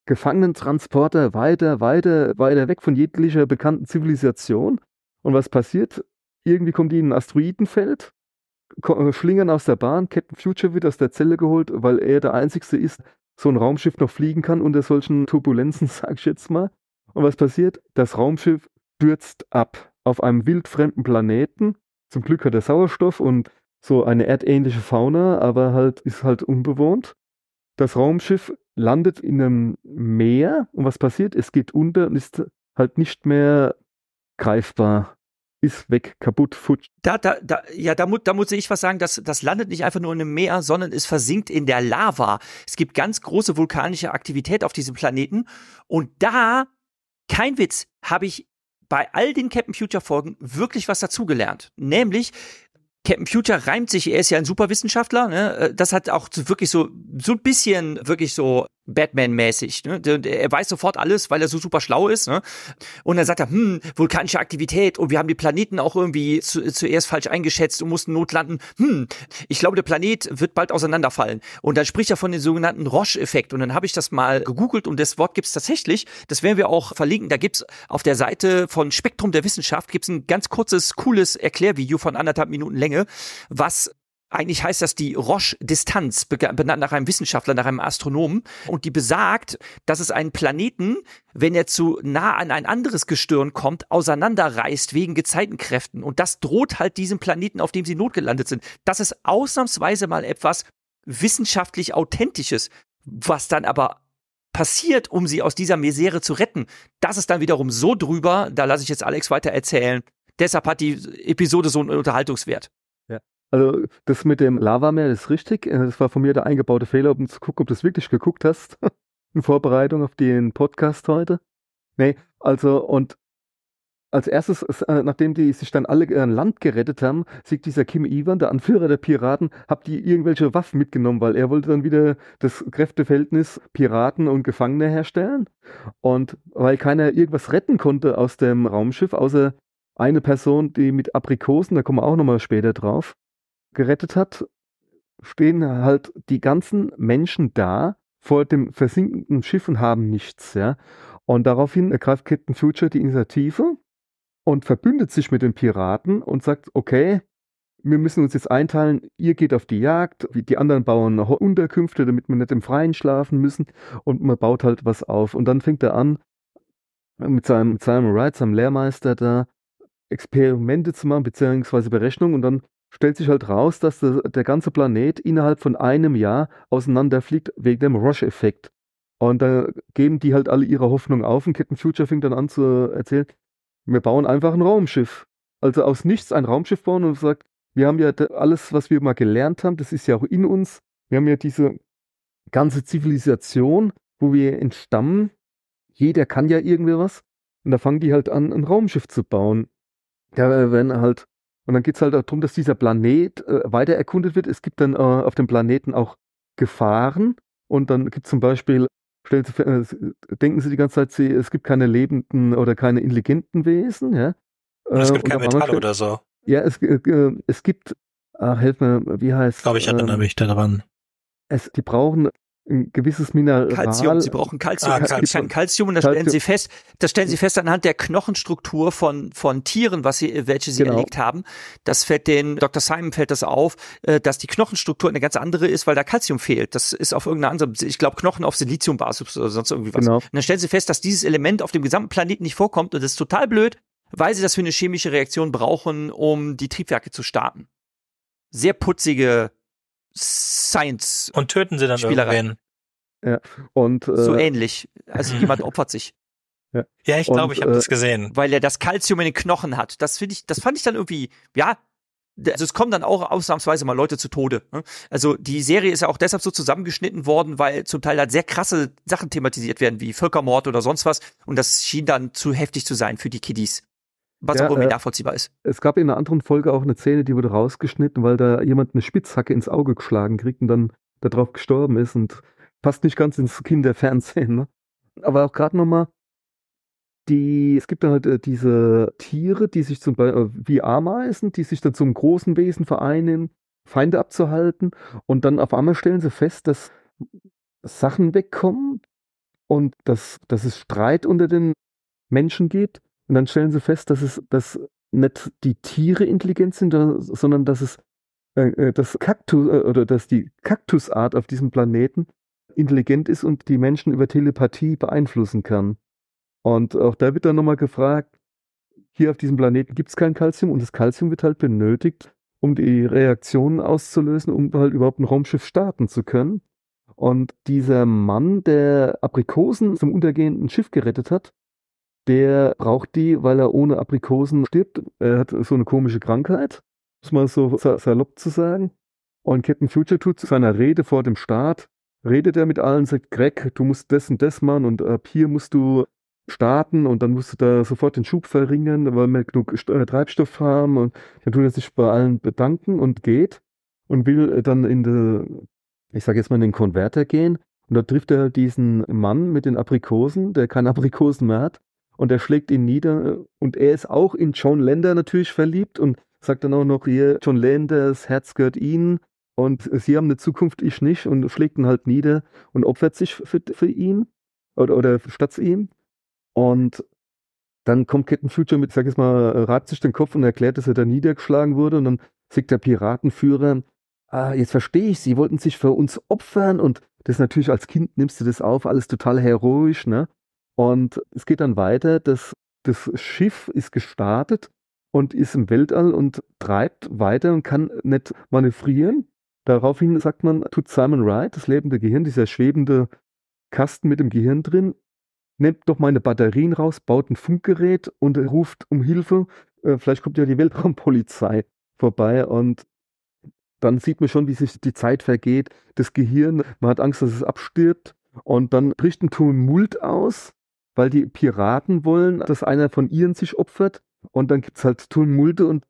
Gefangenentransporter weiter, weiter, weiter weg von jeglicher bekannten Zivilisation. Und was passiert? Irgendwie kommt die in ein Asteroidenfeld äh, Schlingern aus der Bahn, Captain Future wird aus der Zelle geholt, weil er der Einzige ist, so ein Raumschiff noch fliegen kann unter solchen Turbulenzen, sag ich jetzt mal. Und was passiert? Das Raumschiff stürzt ab auf einem wildfremden Planeten. Zum Glück hat er Sauerstoff und so eine erdähnliche Fauna, aber halt ist halt unbewohnt. Das Raumschiff landet in einem Meer und was passiert? Es geht unter und ist halt nicht mehr greifbar ist weg, kaputt, futsch.
Da, da, da, ja, da, mu da muss ich was sagen, das, das landet nicht einfach nur in einem Meer, sondern es versinkt in der Lava. Es gibt ganz große vulkanische Aktivität auf diesem Planeten und da, kein Witz, habe ich bei all den Captain Future Folgen wirklich was dazugelernt. Nämlich, Captain Future reimt sich, er ist ja ein Superwissenschaftler, ne? Äh, das hat auch wirklich so, so ein bisschen wirklich so Batman-mäßig. Ne? Er weiß sofort alles, weil er so super schlau ist. Ne? Und dann sagt er, hm, vulkanische Aktivität und wir haben die Planeten auch irgendwie zu, zuerst falsch eingeschätzt und mussten notlanden. Hm, ich glaube, der Planet wird bald auseinanderfallen. Und dann spricht er von dem sogenannten Roche-Effekt. Und dann habe ich das mal gegoogelt und das Wort gibt's tatsächlich. Das werden wir auch verlinken. Da gibt's auf der Seite von Spektrum der Wissenschaft gibt's ein ganz kurzes, cooles Erklärvideo von anderthalb Minuten Länge, was eigentlich heißt das die Roche-Distanz, benannt nach einem Wissenschaftler, nach einem Astronomen. Und die besagt, dass es einen Planeten, wenn er zu nah an ein anderes Gestirn kommt, auseinanderreißt wegen Gezeitenkräften. Und das droht halt diesem Planeten, auf dem sie notgelandet sind. Das ist ausnahmsweise mal etwas wissenschaftlich Authentisches, was dann aber passiert, um sie aus dieser Misere zu retten. Das ist dann wiederum so drüber, da lasse ich jetzt Alex weiter erzählen. Deshalb hat die Episode so einen Unterhaltungswert.
Also das mit dem Lavameer ist richtig. Äh, das war von mir der eingebaute Fehler, um zu gucken, ob du es wirklich geguckt hast. In Vorbereitung auf den Podcast heute. Nee, also und als erstes, äh, nachdem die sich dann alle an äh, Land gerettet haben, sieht dieser Kim Ivan, der Anführer der Piraten, habt die irgendwelche Waffen mitgenommen, weil er wollte dann wieder das Kräfteverhältnis Piraten und Gefangene herstellen. Und weil keiner irgendwas retten konnte aus dem Raumschiff, außer eine Person, die mit Aprikosen, da kommen wir auch nochmal später drauf, gerettet hat, stehen halt die ganzen Menschen da vor dem versinkenden Schiff und haben nichts. Ja? Und daraufhin ergreift Captain Future die Initiative und verbündet sich mit den Piraten und sagt, okay, wir müssen uns jetzt einteilen, ihr geht auf die Jagd, die anderen bauen Unterkünfte, damit wir nicht im Freien schlafen müssen und man baut halt was auf. Und dann fängt er an, mit seinem, mit seinem Wright, seinem Lehrmeister da, Experimente zu machen, beziehungsweise Berechnungen und dann stellt sich halt raus, dass der, der ganze Planet innerhalb von einem Jahr auseinanderfliegt wegen dem Rush-Effekt. Und da geben die halt alle ihre Hoffnung auf und Captain Future fängt dann an zu erzählen, wir bauen einfach ein Raumschiff. Also aus nichts ein Raumschiff bauen und sagt, wir haben ja alles, was wir mal gelernt haben, das ist ja auch in uns. Wir haben ja diese ganze Zivilisation, wo wir entstammen. Jeder kann ja irgendwie was. Und da fangen die halt an, ein Raumschiff zu bauen. Da werden halt und dann geht es halt darum, dass dieser Planet äh, weiter erkundet wird. Es gibt dann äh, auf dem Planeten auch Gefahren. Und dann gibt es zum Beispiel, stellen Sie, äh, denken Sie die ganze Zeit, Sie, es gibt keine lebenden oder keine intelligenten Wesen. Ja? Äh, und es gibt kein Metall oder so. Ja, es, äh, äh, es gibt, ach, helf mir, wie heißt Ich glaube, ich erinnere ähm, mich daran. Es, die brauchen ein gewisses Mineral. Calcium, sie brauchen Calcium. Ah,
Calcium. Calcium und das Calcium. stellen sie fest, das stellen sie fest anhand der Knochenstruktur von, von Tieren, was sie, welche sie genau. erlegt haben. Das fällt den, Dr. Simon fällt das auf, äh, dass die Knochenstruktur eine ganz andere ist, weil da Calcium fehlt. Das ist auf irgendeiner anderen, ich glaube Knochen auf Siliziumbasis oder sonst irgendwie was. Genau. Und dann stellen sie fest, dass dieses Element auf dem gesamten Planeten nicht vorkommt und das ist total blöd, weil sie das für eine chemische Reaktion brauchen, um die Triebwerke zu starten. Sehr putzige Science. Und töten sie dann Spielerei. Ja.
Und, äh, so
ähnlich. Also jemand opfert sich. Ja, ja ich glaube, ich habe äh, das gesehen. Weil er das Kalzium in den Knochen hat. Das finde ich, das fand ich dann irgendwie, ja, also es kommen dann auch ausnahmsweise mal Leute zu Tode. Ne? Also die Serie ist ja auch deshalb so zusammengeschnitten worden, weil zum Teil halt sehr krasse Sachen thematisiert werden, wie Völkermord oder sonst was. Und das schien dann zu heftig zu sein für die Kiddies was ja, auch irgendwie äh, nachvollziehbar ist.
Es gab in einer anderen Folge auch eine Szene, die wurde rausgeschnitten, weil da jemand eine Spitzhacke ins Auge geschlagen kriegt und dann darauf gestorben ist und passt nicht ganz ins Kinderfernsehen. Ne? Aber auch gerade nochmal, es gibt dann halt äh, diese Tiere, die sich zum Beispiel, äh, wie Ameisen, die sich dann zum großen Wesen vereinen, Feinde abzuhalten und dann auf einmal stellen sie fest, dass Sachen wegkommen und dass, dass es Streit unter den Menschen gibt und dann stellen sie fest, dass es, dass nicht die Tiere intelligent sind, sondern dass es äh, äh Kaktus äh, oder dass die Kaktusart auf diesem Planeten intelligent ist und die Menschen über Telepathie beeinflussen kann. Und auch da wird dann nochmal gefragt, hier auf diesem Planeten gibt es kein Calcium und das Calcium wird halt benötigt, um die Reaktionen auszulösen, um halt überhaupt ein Raumschiff starten zu können. Und dieser Mann, der Aprikosen zum untergehenden Schiff gerettet hat, der braucht die, weil er ohne Aprikosen stirbt. Er hat so eine komische Krankheit, muss man so salopp zu sagen. Und Captain Future tut zu seiner Rede vor dem Start, redet er mit allen, sagt, Greg, du musst das und das machen und ab hier musst du starten und dann musst du da sofort den Schub verringern, weil wir genug äh, Treibstoff haben und dann tut er sich bei allen bedanken und geht und will dann in den, ich sag jetzt mal, in den Konverter gehen und da trifft er halt diesen Mann mit den Aprikosen, der keine Aprikosen mehr hat und er schlägt ihn nieder. Und er ist auch in John Lander natürlich verliebt und sagt dann auch noch hier, John Landers Herz gehört ihnen und sie haben eine Zukunft, ich nicht und schlägt ihn halt nieder und opfert sich für, für ihn oder, oder statt ihm. Und dann kommt Captain Future mit, sag ich mal, rat sich den Kopf und erklärt, dass er da niedergeschlagen wurde und dann sagt der Piratenführer, ah, jetzt verstehe ich, sie wollten sich für uns opfern und das natürlich als Kind nimmst du das auf, alles total heroisch, ne? Und es geht dann weiter, dass das Schiff ist gestartet und ist im Weltall und treibt weiter und kann nicht manövrieren. Daraufhin sagt man, tut Simon Wright, das lebende Gehirn, dieser schwebende Kasten mit dem Gehirn drin, nehmt doch meine Batterien raus, baut ein Funkgerät und ruft um Hilfe. Äh, vielleicht kommt ja die Weltraumpolizei vorbei und dann sieht man schon, wie sich die Zeit vergeht, das Gehirn, man hat Angst, dass es abstirbt und dann bricht ein Tumult aus weil die Piraten wollen, dass einer von ihnen sich opfert. Und dann gibt es halt Tumulte und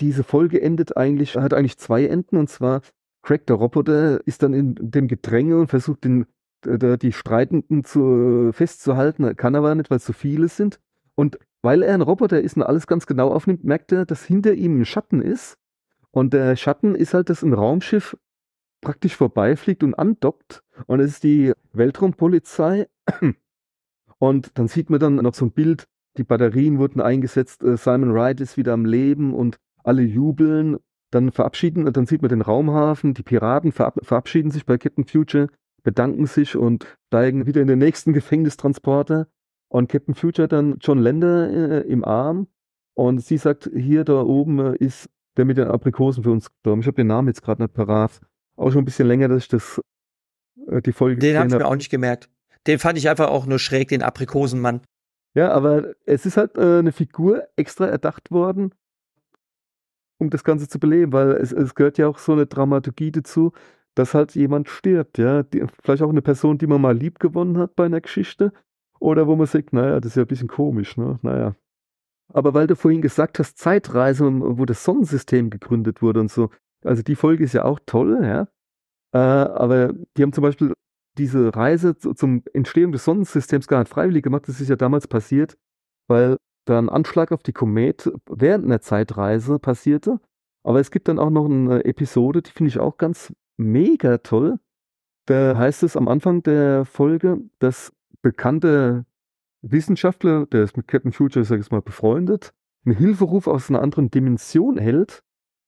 diese Folge endet eigentlich, hat eigentlich zwei Enden. Und zwar, Craig der Roboter ist dann in dem Gedränge und versucht den, äh, die Streitenden zu, äh, festzuhalten. Kann aber nicht, weil es zu so viele sind. Und weil er ein Roboter ist und alles ganz genau aufnimmt, merkt er, dass hinter ihm ein Schatten ist. Und der Schatten ist halt, dass ein Raumschiff praktisch vorbeifliegt und andockt. Und es ist die Weltraumpolizei und dann sieht man dann noch so ein Bild, die Batterien wurden eingesetzt, äh, Simon Wright ist wieder am Leben und alle jubeln. Dann verabschieden, dann sieht man den Raumhafen, die Piraten verab verabschieden sich bei Captain Future, bedanken sich und steigen wieder in den nächsten Gefängnistransporter. Und Captain Future dann John Lander äh, im Arm. Und sie sagt, hier da oben äh, ist der mit den Aprikosen für uns gestorben. Ich habe den Namen jetzt gerade nicht parat. Auch schon ein bisschen länger, dass ich das äh, die Folge. Den habe ich mir auch
nicht gemerkt. Den fand ich einfach auch nur schräg, den Aprikosenmann.
Ja, aber es ist halt äh, eine Figur extra erdacht worden, um das Ganze zu beleben, weil es, es gehört ja auch so eine Dramaturgie dazu, dass halt jemand stirbt, ja. Die, vielleicht auch eine Person, die man mal lieb gewonnen hat bei einer Geschichte. Oder wo man sagt, naja, das ist ja ein bisschen komisch, ne? Naja. Aber weil du vorhin gesagt hast, Zeitreise, wo das Sonnensystem gegründet wurde und so, also die Folge ist ja auch toll, ja. Äh, aber die haben zum Beispiel diese Reise zum Entstehen des Sonnensystems gar nicht freiwillig gemacht. Das ist ja damals passiert, weil da ein Anschlag auf die Komet während einer Zeitreise passierte. Aber es gibt dann auch noch eine Episode, die finde ich auch ganz mega toll. Da heißt es am Anfang der Folge, dass bekannte Wissenschaftler, der ist mit Captain Future, sag ich mal, befreundet, einen Hilferuf aus einer anderen Dimension hält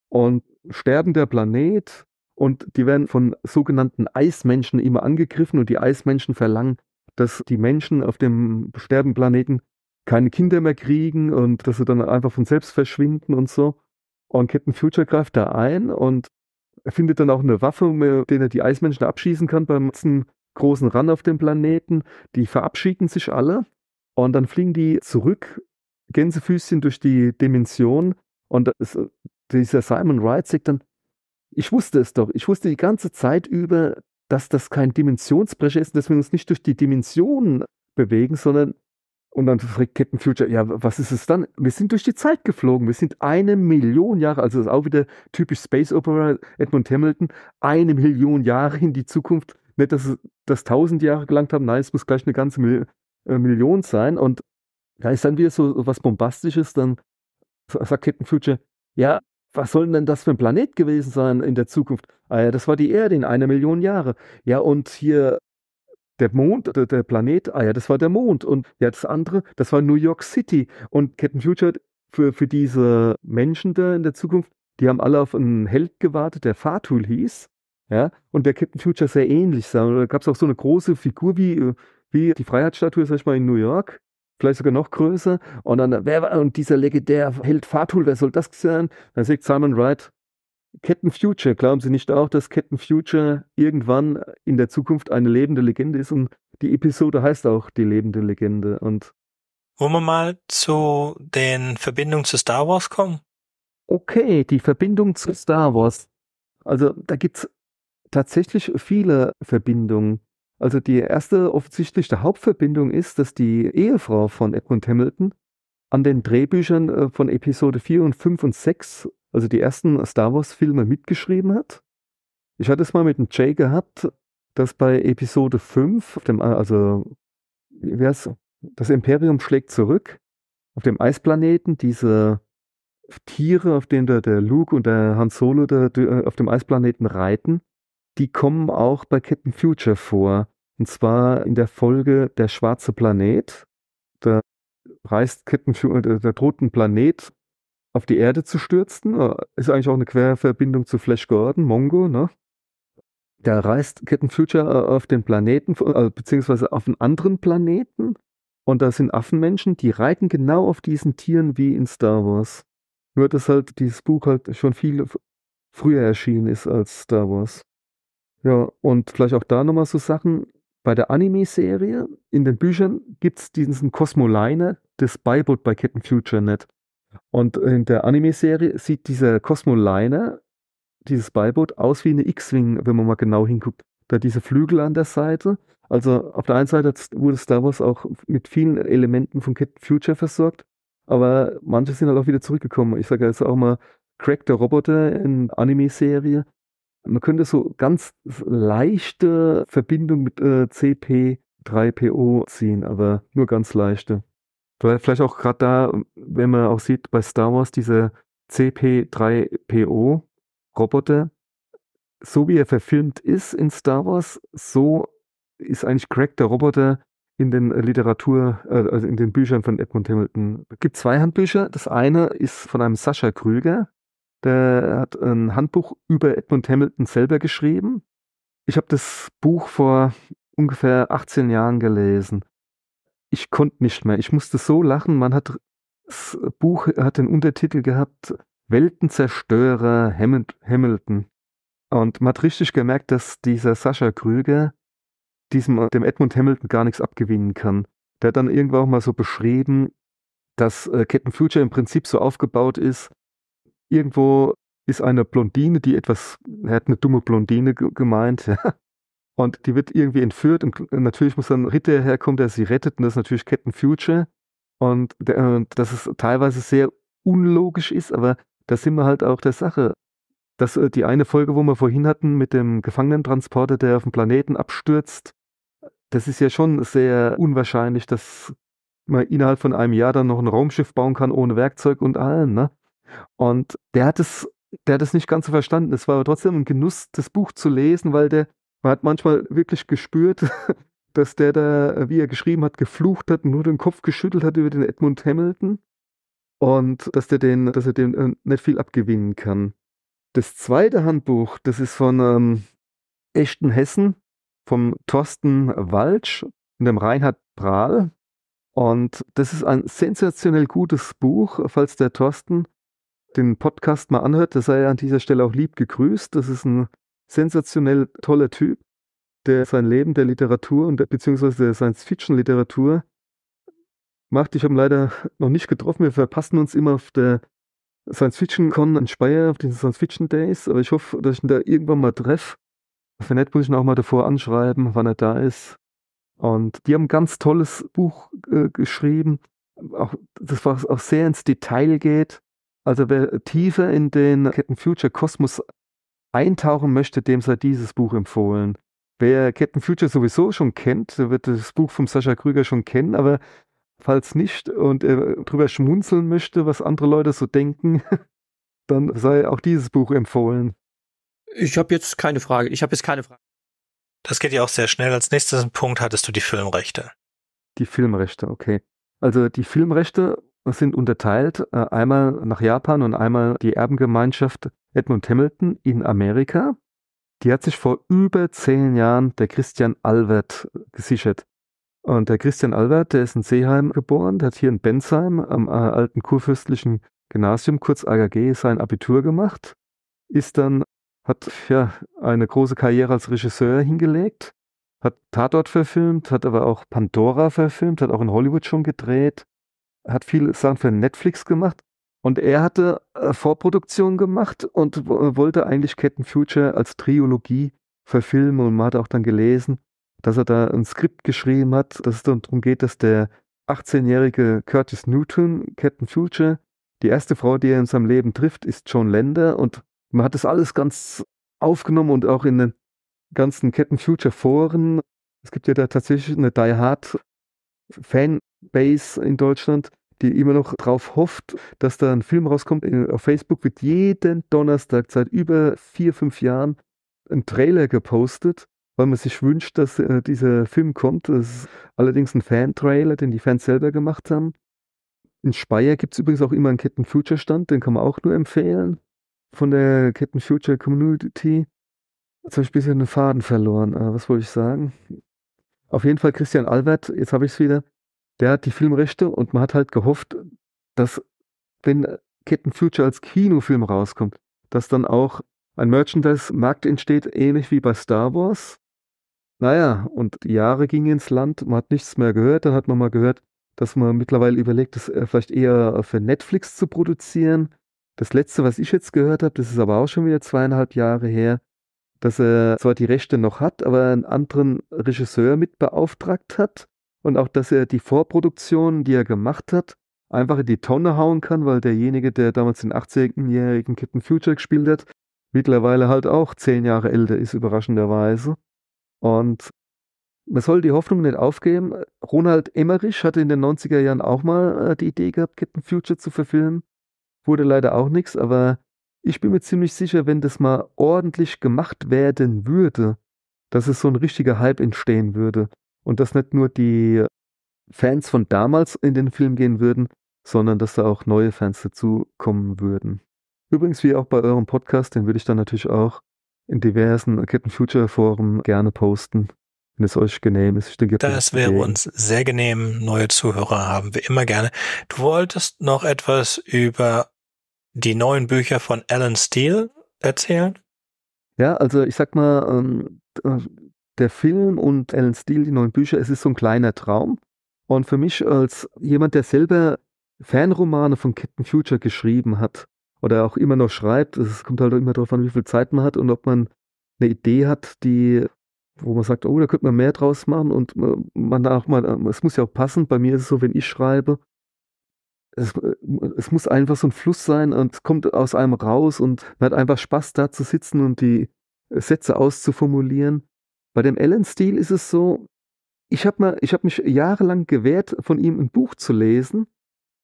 und sterbender Planet, und die werden von sogenannten Eismenschen immer angegriffen und die Eismenschen verlangen, dass die Menschen auf dem Sterbenplaneten keine Kinder mehr kriegen und dass sie dann einfach von selbst verschwinden und so. Und Captain Future greift da ein und findet dann auch eine Waffe, mit der er die Eismenschen abschießen kann beim letzten großen Run auf dem Planeten. Die verabschieden sich alle und dann fliegen die zurück, Gänsefüßchen durch die Dimension. Und dieser Simon Wright sagt dann, ich wusste es doch. Ich wusste die ganze Zeit über, dass das kein Dimensionsbrecher ist, und dass wir uns nicht durch die Dimensionen bewegen, sondern und dann fragt Captain Future, ja, was ist es dann? Wir sind durch die Zeit geflogen. Wir sind eine Million Jahre, also das ist auch wieder typisch Space Opera, Edmund Hamilton, eine Million Jahre in die Zukunft. Nicht, dass das tausend Jahre gelangt haben, nein, es muss gleich eine ganze Mil äh, Million sein. Und da ist dann wieder so was Bombastisches, dann sagt Captain Future, ja, was soll denn das für ein Planet gewesen sein in der Zukunft? Ah ja, das war die Erde in einer Million Jahre. Ja, und hier der Mond, der, Planet, ah ja, das war der Mond. Und ja, das andere, das war New York City. Und Captain Future für, für diese Menschen da in der Zukunft, die haben alle auf einen Held gewartet, der Fatul hieß. Ja, und der Captain Future sehr ähnlich sah. Und da gab es auch so eine große Figur wie, äh, wie die Freiheitsstatue, sag ich mal, in New York vielleicht sogar noch größer. Und dann, wer war, und dieser legendäre Held Fatul, wer soll das sein? Dann sagt Simon Wright, Captain Future. Glauben Sie nicht auch, dass Captain Future irgendwann in der Zukunft eine lebende Legende ist? Und die Episode heißt auch die lebende Legende. Und
wollen wir mal zu den Verbindungen zu Star Wars kommen?
Okay, die Verbindung zu Star Wars. Also da gibt es tatsächlich viele Verbindungen. Also die erste offensichtliche Hauptverbindung ist, dass die Ehefrau von Edmund Hamilton an den Drehbüchern äh, von Episode 4 und 5 und 6, also die ersten Star Wars-Filme, mitgeschrieben hat. Ich hatte es mal mit dem Jay gehabt, dass bei Episode 5, auf dem, äh, also wie wär's, das Imperium schlägt zurück, auf dem Eisplaneten diese Tiere, auf denen der, der Luke und der Han Solo der, der, äh, auf dem Eisplaneten reiten, die kommen auch bei Captain Future vor. Und zwar in der Folge Der schwarze Planet. Da reist Kettenführer, äh, der toten Planet auf die Erde zu stürzen. Äh, ist eigentlich auch eine Querverbindung zu Flash Gordon, Mongo, ne? Da reist Captain Future äh, auf den Planeten, beziehungsweise auf einen anderen Planeten. Und da sind Affenmenschen, die reiten genau auf diesen Tieren wie in Star Wars. Nur, dass halt dieses Buch halt schon viel früher erschienen ist als Star Wars. Ja, und vielleicht auch da nochmal so Sachen. Bei der Anime-Serie, in den Büchern, gibt es diesen Cosmo-Liner des Beiboot bei Captain Future nicht. Und in der Anime-Serie sieht dieser Cosmo-Liner, dieses Beiboot, aus wie eine X-Wing, wenn man mal genau hinguckt. Da diese Flügel an der Seite. Also auf der einen Seite wurde Star Wars auch mit vielen Elementen von Captain Future versorgt, aber manche sind halt auch wieder zurückgekommen. Ich sage jetzt auch mal, Crack der Roboter in Anime-Serie man könnte so ganz leichte Verbindung mit äh, CP3PO ziehen, aber nur ganz leichte. Vielleicht auch gerade da, wenn man auch sieht bei Star Wars, dieser CP3PO-Roboter, so wie er verfilmt ist in Star Wars, so ist eigentlich Craig der Roboter in den äh, Literatur, äh, also in den Büchern von Edmund Hamilton. Es gibt zwei Handbücher. Das eine ist von einem Sascha Krüger, der hat ein Handbuch über Edmund Hamilton selber geschrieben. Ich habe das Buch vor ungefähr 18 Jahren gelesen. Ich konnte nicht mehr. Ich musste so lachen. Man hat das Buch hat den Untertitel gehabt Weltenzerstörer Hamilton. Und man hat richtig gemerkt, dass dieser Sascha Krüger diesem, dem Edmund Hamilton gar nichts abgewinnen kann. Der hat dann irgendwann auch mal so beschrieben, dass äh, Captain Future im Prinzip so aufgebaut ist, irgendwo ist eine Blondine, die etwas, er hat eine dumme Blondine gemeint, ja. Und die wird irgendwie entführt und natürlich muss dann Ritter herkommen, der sie rettet und das ist natürlich Captain Future. Und, der, und dass es teilweise sehr unlogisch ist, aber da sind wir halt auch der Sache. Dass äh, die eine Folge, wo wir vorhin hatten mit dem Gefangenentransporter, der auf dem Planeten abstürzt, das ist ja schon sehr unwahrscheinlich, dass man innerhalb von einem Jahr dann noch ein Raumschiff bauen kann ohne Werkzeug und allen. Ne? Und der hat es, der hat es nicht ganz so verstanden. Es war aber trotzdem ein Genuss, das Buch zu lesen, weil der, man hat manchmal wirklich gespürt, dass der da, wie er geschrieben hat, geflucht hat, und nur den Kopf geschüttelt hat über den Edmund Hamilton und dass der den, dass er dem äh, nicht viel abgewinnen kann. Das zweite Handbuch, das ist von ähm, echten Hessen, vom Thorsten Walsch und dem Reinhard Prahl. Und das ist ein sensationell gutes Buch, falls der Thorsten den Podcast mal anhört, der sei an dieser Stelle auch lieb gegrüßt. Das ist ein sensationell toller Typ, der sein Leben der Literatur und beziehungsweise der Science-Fiction-Literatur macht. Ich habe ihn leider noch nicht getroffen. Wir verpassen uns immer auf der Science-Fiction-Con in Speyer, auf den Science-Fiction-Days. Aber ich hoffe, dass ich ihn da irgendwann mal treffe. Wenn nicht, muss ich ihn auch mal davor anschreiben, wann er da ist. Und die haben ein ganz tolles Buch äh, geschrieben. Auch, das war auch sehr ins Detail geht also wer tiefer in den Captain Future Kosmos eintauchen möchte, dem sei dieses Buch empfohlen. Wer Captain Future sowieso schon kennt, der wird das Buch von Sascha Krüger schon kennen, aber falls nicht und er drüber schmunzeln möchte, was andere Leute so denken, dann sei auch dieses Buch empfohlen.
Ich habe jetzt keine Frage. Ich habe jetzt keine Frage. Das geht ja auch sehr schnell. Als nächstes Punkt hattest du die
Filmrechte. Die Filmrechte, okay. Also die Filmrechte sind unterteilt, äh, einmal nach Japan und einmal die Erbengemeinschaft Edmund Hamilton in Amerika. Die hat sich vor über zehn Jahren der Christian Albert gesichert. Und der Christian Albert, der ist in Seeheim geboren, der hat hier in Bensheim am äh, alten kurfürstlichen Gymnasium, kurz AGG, sein Abitur gemacht, ist dann, hat ja eine große Karriere als Regisseur hingelegt, hat Tatort verfilmt, hat aber auch Pandora verfilmt, hat auch in Hollywood schon gedreht, hat viele Sachen für Netflix gemacht. Und er hatte äh, Vorproduktion gemacht und äh, wollte eigentlich Captain Future als Trilogie verfilmen. Und man hat auch dann gelesen, dass er da ein Skript geschrieben hat, dass es darum geht, dass der 18-jährige Curtis Newton, Captain Future, die erste Frau, die er in seinem Leben trifft, ist John Lander. Und man hat das alles ganz aufgenommen und auch in den ganzen Captain Future Foren. Es gibt ja da tatsächlich eine Die Hard Fan Base in Deutschland, die immer noch darauf hofft, dass da ein Film rauskommt. Auf Facebook wird jeden Donnerstag seit über vier, fünf Jahren ein Trailer gepostet, weil man sich wünscht, dass äh, dieser Film kommt. Das ist allerdings ein Fan-Trailer, den die Fans selber gemacht haben. In Speyer gibt es übrigens auch immer einen Captain Future Stand, den kann man auch nur empfehlen von der Captain Future Community. Jetzt habe ich ein bisschen den Faden verloren. Äh, was wollte ich sagen? Auf jeden Fall Christian Albert, jetzt habe ich es wieder, der hat die Filmrechte und man hat halt gehofft, dass wenn Captain Future als Kinofilm rauskommt, dass dann auch ein Merchandise-Markt entsteht, ähnlich wie bei Star Wars. Naja, und Jahre gingen ins Land, man hat nichts mehr gehört, dann hat man mal gehört, dass man mittlerweile überlegt, das äh, vielleicht eher äh, für Netflix zu produzieren. Das letzte, was ich jetzt gehört habe, das ist aber auch schon wieder zweieinhalb Jahre her, dass er zwar die Rechte noch hat, aber einen anderen Regisseur mit beauftragt hat, und auch, dass er die Vorproduktion, die er gemacht hat, einfach in die Tonne hauen kann, weil derjenige, der damals den 18-jährigen Captain Future gespielt hat, mittlerweile halt auch zehn Jahre älter ist, überraschenderweise. Und man soll die Hoffnung nicht aufgeben. Ronald Emmerich hatte in den 90er Jahren auch mal äh, die Idee gehabt, Captain Future zu verfilmen. Wurde leider auch nichts, aber ich bin mir ziemlich sicher, wenn das mal ordentlich gemacht werden würde, dass es so ein richtiger Hype entstehen würde und dass nicht nur die Fans von damals in den Film gehen würden, sondern dass da auch neue Fans dazukommen würden. Übrigens, wie auch bei eurem Podcast, den würde ich dann natürlich auch in diversen Captain Future Foren gerne posten, wenn es euch genehm ist. Ich denke, das wäre uns
sehr genehm. Neue Zuhörer haben wir immer gerne. Du wolltest noch etwas über die neuen Bücher von Alan Steele erzählen?
Ja, also ich sag mal, ähm, äh, der Film und Alan Steele, die neuen Bücher, es ist so ein kleiner Traum. Und für mich als jemand, der selber Fanromane von Captain Future geschrieben hat oder auch immer noch schreibt, es kommt halt immer darauf an, wie viel Zeit man hat und ob man eine Idee hat, die, wo man sagt, oh, da könnte man mehr draus machen und man auch mal, äh, es muss ja auch passen. Bei mir ist es so, wenn ich schreibe, es, äh, es muss einfach so ein Fluss sein und kommt aus einem raus und man hat einfach Spaß da zu sitzen und die Sätze auszuformulieren. Bei dem Alan Steele ist es so, ich habe hab mich jahrelang gewehrt, von ihm ein Buch zu lesen.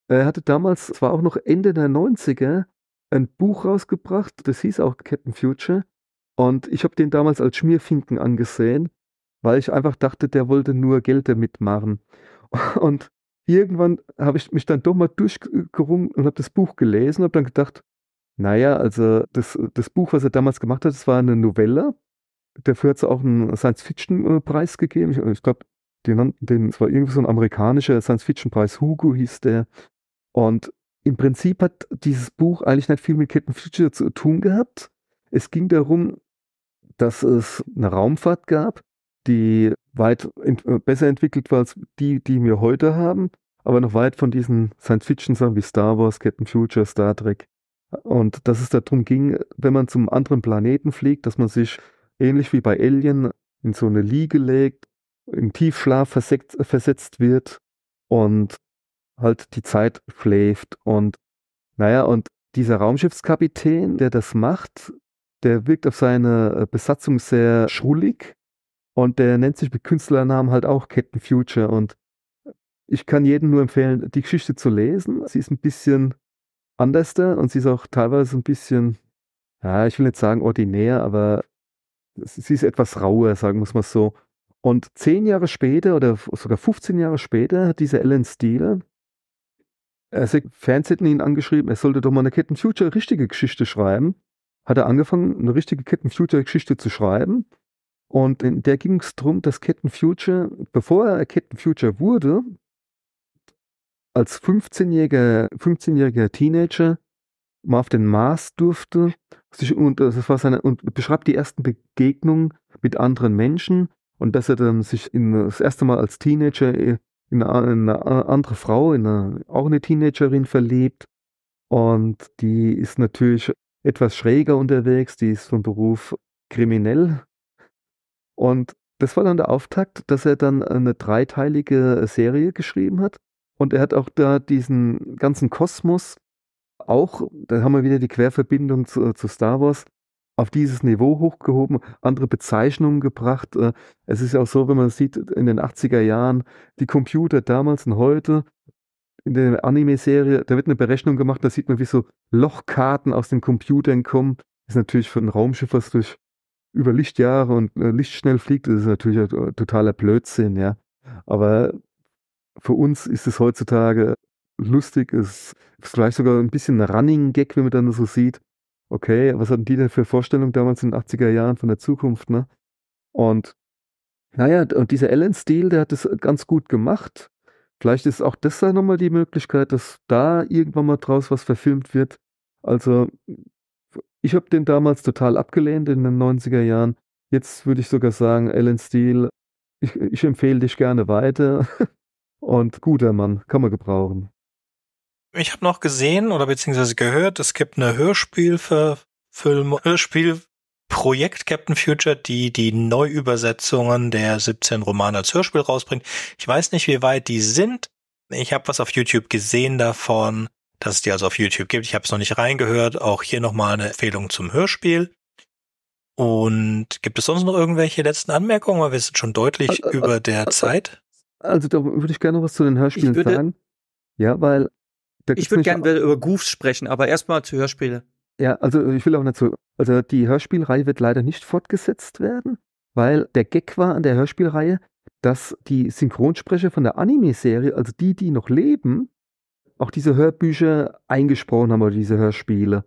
Er hatte damals, es war auch noch Ende der 90er, ein Buch rausgebracht, das hieß auch Captain Future. Und ich habe den damals als Schmierfinken angesehen, weil ich einfach dachte, der wollte nur Geld damit machen. Und irgendwann habe ich mich dann doch mal durchgerungen und habe das Buch gelesen und habe dann gedacht, naja, also das, das Buch, was er damals gemacht hat, das war eine Novelle dafür hat es auch einen Science-Fiction-Preis gegeben. Ich, ich glaube, den, den, es war irgendwie so ein amerikanischer Science-Fiction-Preis, Hugo hieß der. Und im Prinzip hat dieses Buch eigentlich nicht viel mit Captain Future zu tun gehabt. Es ging darum, dass es eine Raumfahrt gab, die weit ent äh, besser entwickelt war als die, die wir heute haben, aber noch weit von diesen Science-Fiction-Sachen wie Star Wars, Captain Future, Star Trek. Und dass es darum ging, wenn man zum anderen Planeten fliegt, dass man sich ähnlich wie bei Alien, in so eine Liege legt, im Tiefschlaf versetzt, versetzt wird und halt die Zeit schläft. Und naja, und dieser Raumschiffskapitän, der das macht, der wirkt auf seine äh, Besatzung sehr schrullig und der nennt sich mit Künstlernamen halt auch Captain Future. Und ich kann jedem nur empfehlen, die Geschichte zu lesen. Sie ist ein bisschen anders und sie ist auch teilweise ein bisschen, ja, ich will nicht sagen ordinär, aber sie ist etwas rauer, sagen wir es so. Und zehn Jahre später oder sogar 15 Jahre später hat dieser Alan Steele äh, also hätten ihn angeschrieben, er sollte doch mal eine Captain Future richtige Geschichte schreiben. Hat er angefangen, eine richtige Captain Future Geschichte zu schreiben. Und in der ging es darum, dass Captain Future, bevor er Captain Future wurde, als 15-jähriger 15 Teenager mal auf den Mars durfte sich und das war seine und beschreibt die ersten Begegnungen mit anderen Menschen und dass er dann sich in, das erste Mal als Teenager in eine, eine andere Frau, in eine, auch eine Teenagerin verliebt und die ist natürlich etwas schräger unterwegs, die ist vom Beruf kriminell und das war dann der Auftakt, dass er dann eine dreiteilige Serie geschrieben hat und er hat auch da diesen ganzen Kosmos auch, da haben wir wieder die Querverbindung zu, äh, zu Star Wars, auf dieses Niveau hochgehoben, andere Bezeichnungen gebracht. Äh. Es ist auch so, wenn man sieht, in den 80er Jahren, die Computer damals und heute, in der Anime-Serie, da wird eine Berechnung gemacht, da sieht man, wie so Lochkarten aus den Computern kommen. Das Ist natürlich für ein Raumschiff, was durch über Lichtjahre und äh, lichtschnell fliegt, das ist natürlich ein totaler Blödsinn, ja. Aber für uns ist es heutzutage lustig, ist Ist vielleicht sogar ein bisschen Running Gag, wenn man dann so sieht. Okay, was hatten die denn für Vorstellungen damals in den 80er Jahren von der Zukunft, ne? Und naja, und dieser Alan Steele, der hat es äh, ganz gut gemacht. Vielleicht ist auch das da nochmal die Möglichkeit, dass da irgendwann mal draus was verfilmt wird. Also, ich habe den damals total abgelehnt in den 90er Jahren. Jetzt würde ich sogar sagen, Alan Steele, ich, ich empfehle dich gerne weiter. Und guter Mann, kann man gebrauchen.
Ich habe noch gesehen oder beziehungsweise gehört, es gibt eine Hörspielverfilmung, Hörspielprojekt Captain Future, die die Neuübersetzungen der 17 Romane als Hörspiel rausbringt. Ich weiß nicht, wie weit die sind. Ich habe was auf YouTube gesehen davon, dass es die also auf YouTube gibt. Ich habe es noch nicht reingehört. Auch hier nochmal eine Empfehlung zum Hörspiel. Und gibt es sonst noch irgendwelche letzten Anmerkungen? Weil wir sind schon deutlich also, äh, über der also, Zeit.
Also da würde ich gerne noch was zu den Hörspielen sagen. Ja, weil ich würde gerne über Goofs
sprechen, aber erstmal zu Hörspielen.
Ja, also ich will auch nicht so. Also die Hörspielreihe wird leider nicht fortgesetzt werden, weil der Gag war an der Hörspielreihe, dass die Synchronsprecher von der Anime-Serie, also die, die noch leben, auch diese Hörbücher eingesprochen haben oder diese Hörspiele.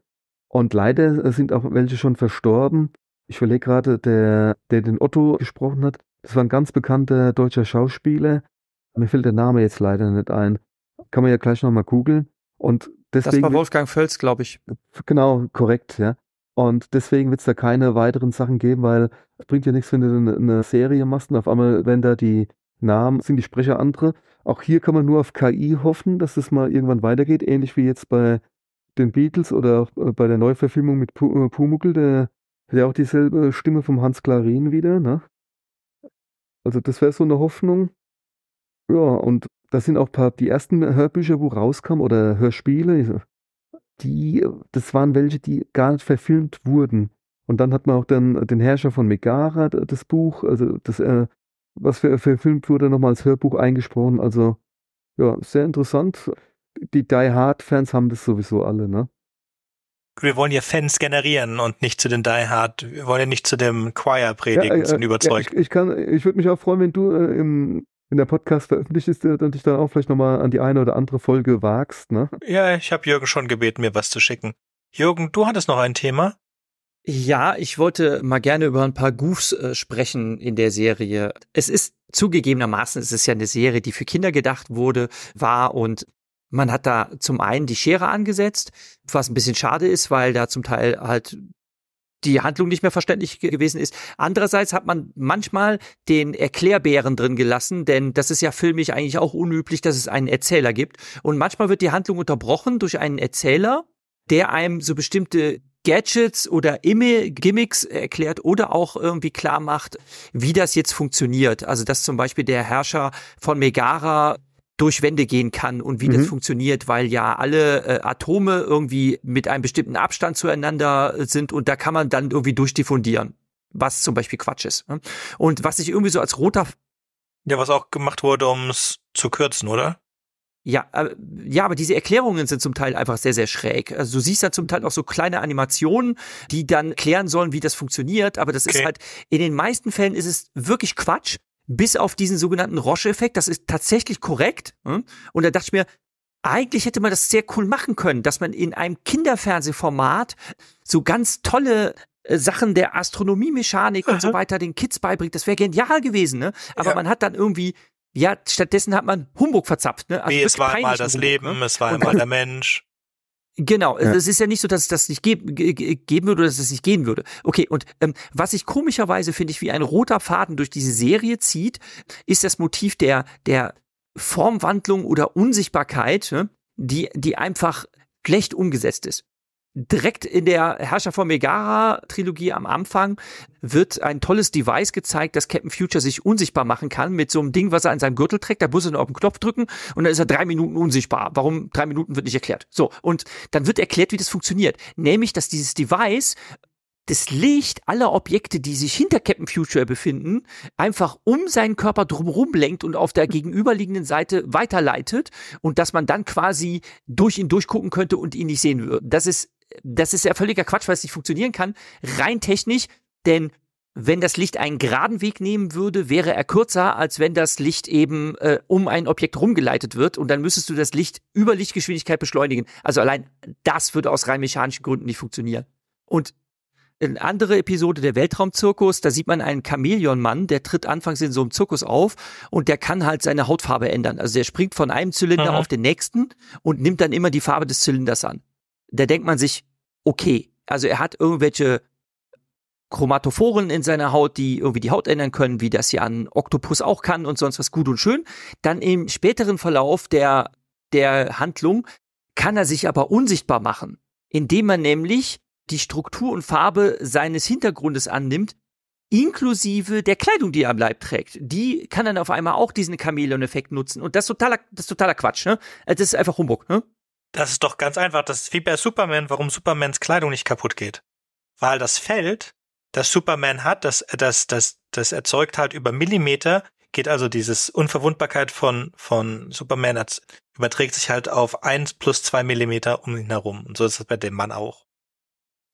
Und leider äh, sind auch welche schon verstorben. Ich verlege gerade, der, der den Otto gesprochen hat, das war ein ganz bekannter deutscher Schauspieler. Mir fällt der Name jetzt leider nicht ein. Kann man ja gleich nochmal googeln. Und deswegen. Das war Wolfgang
Völz, glaube ich.
Genau, korrekt, ja. Und deswegen wird es da keine weiteren Sachen geben, weil es bringt ja nichts, wenn du eine Serie machst und auf einmal, wenn da die Namen sind, die Sprecher andere. Auch hier kann man nur auf KI hoffen, dass es das mal irgendwann weitergeht, ähnlich wie jetzt bei den Beatles oder auch äh, bei der Neuverfilmung mit äh, Pumuckel, der hat ja auch dieselbe Stimme vom Hans Klarin wieder, ne? Also das wäre so eine Hoffnung. Ja, und das sind auch paar, die ersten Hörbücher, wo rauskamen oder Hörspiele, die, das waren welche, die gar nicht verfilmt wurden. Und dann hat man auch dann den Herrscher von Megara, das Buch, also das, äh, was verfilmt wurde, nochmal als Hörbuch eingesprochen. Also ja, sehr interessant. Die Die Hard-Fans haben das sowieso alle, ne?
Wir wollen ja Fans generieren und nicht zu den Die Hard, wir wollen ja nicht zu dem Choir predigen, ja, äh, zu überzeugt. Ja,
ich, ich, kann, ich würde mich auch freuen, wenn du äh, im wenn der Podcast veröffentlicht ist äh, und dich dann auch vielleicht nochmal an die eine oder andere Folge wagst, ne?
Ja, ich habe Jürgen schon gebeten, mir was zu schicken. Jürgen, du hattest noch ein Thema?
Ja, ich wollte mal gerne über ein paar Goofs äh, sprechen in der Serie. Es ist zugegebenermaßen, es ist ja eine Serie, die für Kinder gedacht wurde, war und man hat da zum einen die Schere angesetzt, was ein bisschen schade ist, weil da zum Teil halt die Handlung nicht mehr verständlich gewesen ist. Andererseits hat man manchmal den Erklärbären drin gelassen, denn das ist ja filmisch eigentlich auch unüblich, dass es einen Erzähler gibt. Und manchmal wird die Handlung unterbrochen durch einen Erzähler, der einem so bestimmte Gadgets oder Gimmicks erklärt oder auch irgendwie klar macht, wie das jetzt funktioniert. Also dass zum Beispiel der Herrscher von Megara durch Wände gehen kann und wie mhm. das funktioniert, weil ja alle äh, Atome irgendwie mit einem bestimmten Abstand zueinander äh, sind und da kann man dann irgendwie durchdiffundieren, was zum Beispiel Quatsch ist. Ne? Und was ich irgendwie so als roter ja, was auch gemacht
wurde, um es zu kürzen, oder?
Ja, äh, ja, aber diese Erklärungen sind zum Teil einfach sehr, sehr schräg. Also du siehst da zum Teil auch so kleine Animationen, die dann klären sollen, wie das funktioniert. Aber das okay. ist halt, in den meisten Fällen ist es wirklich Quatsch, bis auf diesen sogenannten Roche-Effekt. Das ist tatsächlich korrekt. Hm? Und da dachte ich mir, eigentlich hätte man das sehr cool machen können, dass man in einem Kinderfernsehformat so ganz tolle äh, Sachen der Astronomie-Mechanik und so weiter den Kids beibringt. Das wäre genial gewesen, ne? Aber ja. man hat dann irgendwie, ja, stattdessen hat man Humbug verzapft, ne? Also Wie, es war einmal das Humbug, ne?
Leben, ne? es war einmal der
Mensch. Genau, also ja. es ist ja nicht so, dass es das nicht geben würde oder dass es nicht gehen würde. Okay, und ähm, was sich komischerweise, finde ich, wie ein roter Faden durch diese Serie zieht, ist das Motiv der, der Formwandlung oder Unsichtbarkeit, ne, die, die einfach schlecht umgesetzt ist. Direkt in der Herrscher von Megara-Trilogie am Anfang wird ein tolles Device gezeigt, dass Captain Future sich unsichtbar machen kann mit so einem Ding, was er an seinem Gürtel trägt. Da muss er nur auf den Knopf drücken und dann ist er drei Minuten unsichtbar. Warum drei Minuten wird nicht erklärt. So, und dann wird erklärt, wie das funktioniert. Nämlich, dass dieses Device das Licht aller Objekte, die sich hinter Captain Future befinden, einfach um seinen Körper drumherum lenkt und auf der gegenüberliegenden Seite weiterleitet und dass man dann quasi durch ihn durchgucken könnte und ihn nicht sehen würde. Das ist das ist ja völliger Quatsch, weil es nicht funktionieren kann, rein technisch, denn wenn das Licht einen geraden Weg nehmen würde, wäre er kürzer, als wenn das Licht eben äh, um ein Objekt rumgeleitet wird und dann müsstest du das Licht über Lichtgeschwindigkeit beschleunigen. Also allein das würde aus rein mechanischen Gründen nicht funktionieren. Und eine andere Episode der Weltraumzirkus, da sieht man einen Chamäleon-Mann, der tritt anfangs in so einem Zirkus auf und der kann halt seine Hautfarbe ändern. Also der springt von einem Zylinder Aha. auf den nächsten und nimmt dann immer die Farbe des Zylinders an da denkt man sich, okay, also er hat irgendwelche Chromatophoren in seiner Haut, die irgendwie die Haut ändern können, wie das ja ein Oktopus auch kann und sonst was gut und schön. Dann im späteren Verlauf der, der Handlung kann er sich aber unsichtbar machen, indem man nämlich die Struktur und Farbe seines Hintergrundes annimmt, inklusive der Kleidung, die er am Leib trägt. Die kann dann auf einmal auch diesen Chamäleon-Effekt nutzen. Und das ist totaler, das ist totaler Quatsch, ne? Also das ist einfach Humbug, ne?
Das ist doch ganz einfach. Das ist wie bei Superman, warum Supermans Kleidung nicht kaputt geht. Weil das Feld, das Superman hat, das, das, das, das erzeugt halt über Millimeter, geht also dieses Unverwundbarkeit von, von Superman, überträgt sich halt auf eins plus zwei Millimeter um ihn herum. Und so ist es bei dem Mann auch.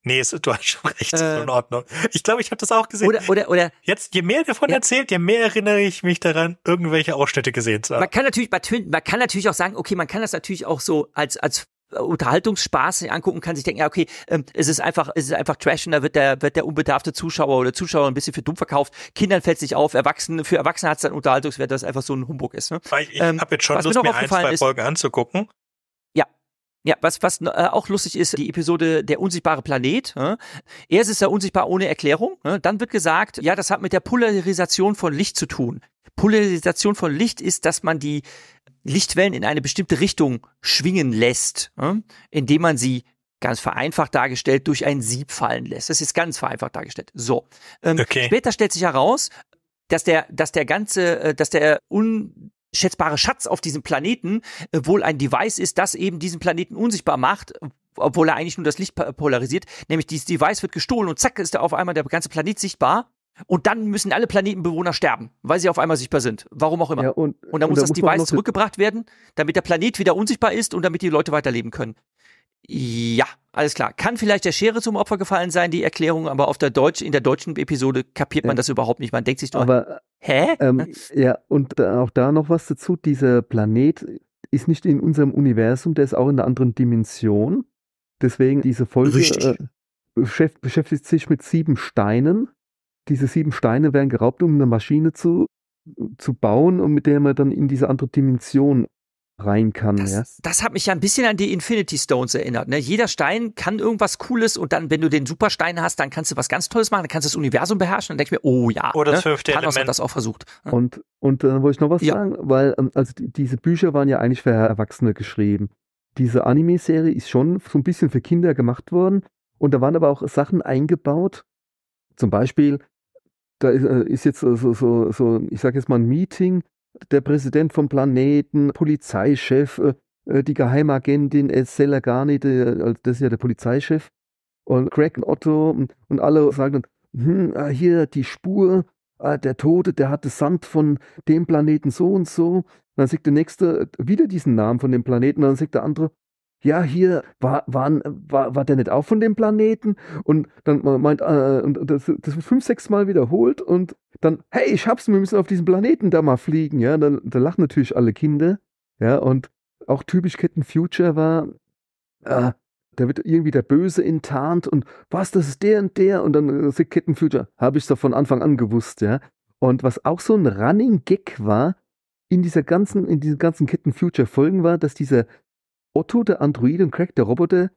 Nee, ist, du hast schon recht, äh, in ähm. Ordnung. Ich glaube, ich habe
das auch gesehen. Oder, oder, oder. Jetzt, je mehr davon ja.
erzählt, je mehr erinnere ich mich daran, irgendwelche Ausschnitte gesehen
zu haben. Man kann natürlich, man kann natürlich auch sagen, okay, man kann das natürlich auch so als, als äh, Unterhaltungsspaß angucken kann, sich denken, ja, okay, ähm, es ist einfach, es ist einfach Trash und da wird der, wird der unbedarfte Zuschauer oder Zuschauer ein bisschen für dumm verkauft. Kindern fällt es nicht auf, Erwachsenen, für Erwachsene hat es dann Unterhaltungswert, dass es einfach so ein Humbug ist. Ne? Ich, ich ähm, habe jetzt schon Lust, mir, mir ein, zwei ist, Folgen
anzugucken
ja, was, was äh, auch lustig ist, die Episode Der unsichtbare Planet. Äh? Erst ist er unsichtbar ohne Erklärung. Äh? Dann wird gesagt, ja, das hat mit der Polarisation von Licht zu tun. Polarisation von Licht ist, dass man die Lichtwellen in eine bestimmte Richtung schwingen lässt, indem man sie ganz vereinfacht dargestellt durch ein Sieb fallen lässt. Das ist ganz vereinfacht dargestellt. So. Ähm, okay. Später stellt sich heraus, dass der, dass der ganze, äh, dass der un schätzbare Schatz auf diesem Planeten äh, wohl ein Device ist, das eben diesen Planeten unsichtbar macht, obwohl er eigentlich nur das Licht polarisiert. Nämlich dieses Device wird gestohlen und zack ist da auf einmal der ganze Planet sichtbar. Und dann müssen alle Planetenbewohner sterben, weil sie auf einmal sichtbar sind. Warum auch immer. Ja, und, und, dann und muss das Device zurückgebracht werden, damit der Planet wieder unsichtbar ist und damit die Leute weiterleben können. Ja, alles klar. Kann vielleicht der Schere zum Opfer gefallen sein, die Erklärung, aber auf der Deutsch, in der deutschen Episode kapiert man ja. das überhaupt nicht. Man denkt sich doch, aber,
hä? Ähm, ja, und äh, auch da noch was dazu. Dieser Planet ist nicht in unserem Universum, der ist auch in einer anderen Dimension. Deswegen diese Folge äh, beschäftigt, beschäftigt sich mit sieben Steinen. Diese sieben Steine werden geraubt, um eine Maschine zu, zu bauen, und mit der man dann in diese andere Dimension rein kann. Das, ja.
das hat mich ja ein bisschen an die Infinity Stones erinnert. Ne? Jeder Stein kann irgendwas Cooles und dann, wenn du den Superstein hast, dann kannst du was ganz Tolles machen, dann kannst du das Universum beherrschen. Dann denkst ich mir, oh ja, oder das ne?
fünfte Thanos Element. hat das auch versucht. Ne? Und, und dann äh, wollte ich noch was ja. sagen, weil ähm, also diese Bücher waren ja eigentlich für Erwachsene geschrieben. Diese Anime-Serie ist schon so ein bisschen für Kinder gemacht worden und da waren aber auch Sachen eingebaut. Zum Beispiel, da ist, äh, ist jetzt so, so, so ich sage jetzt mal ein Meeting der Präsident vom Planeten, Polizeichef, äh, äh, die Geheimagentin El Selagani, äh, also das ist ja der Polizeichef, und Craig und Otto und, und alle sagen dann, hm, ah, hier die Spur, ah, der Tote, der hatte Sand von dem Planeten so und so. Und dann sagt der Nächste wieder diesen Namen von dem Planeten, und dann sagt der andere, ja, hier war, waren, äh, war, war der nicht auch von dem Planeten? Und dann meint, äh, und das, das wird fünf, sechs Mal wiederholt und dann, hey, ich hab's, wir müssen auf diesen Planeten da mal fliegen, ja. Dann, dann lachen natürlich alle Kinder, ja, und auch typisch Captain Future war, äh, da wird irgendwie der Böse enttarnt und was, das ist der und der und dann ist äh, Captain Future, habe ich doch von Anfang an gewusst, ja. Und was auch so ein Running Gag war, in dieser ganzen, in diesen ganzen Captain Future Folgen war, dass dieser Otto, der Android und Craig, der Roboter,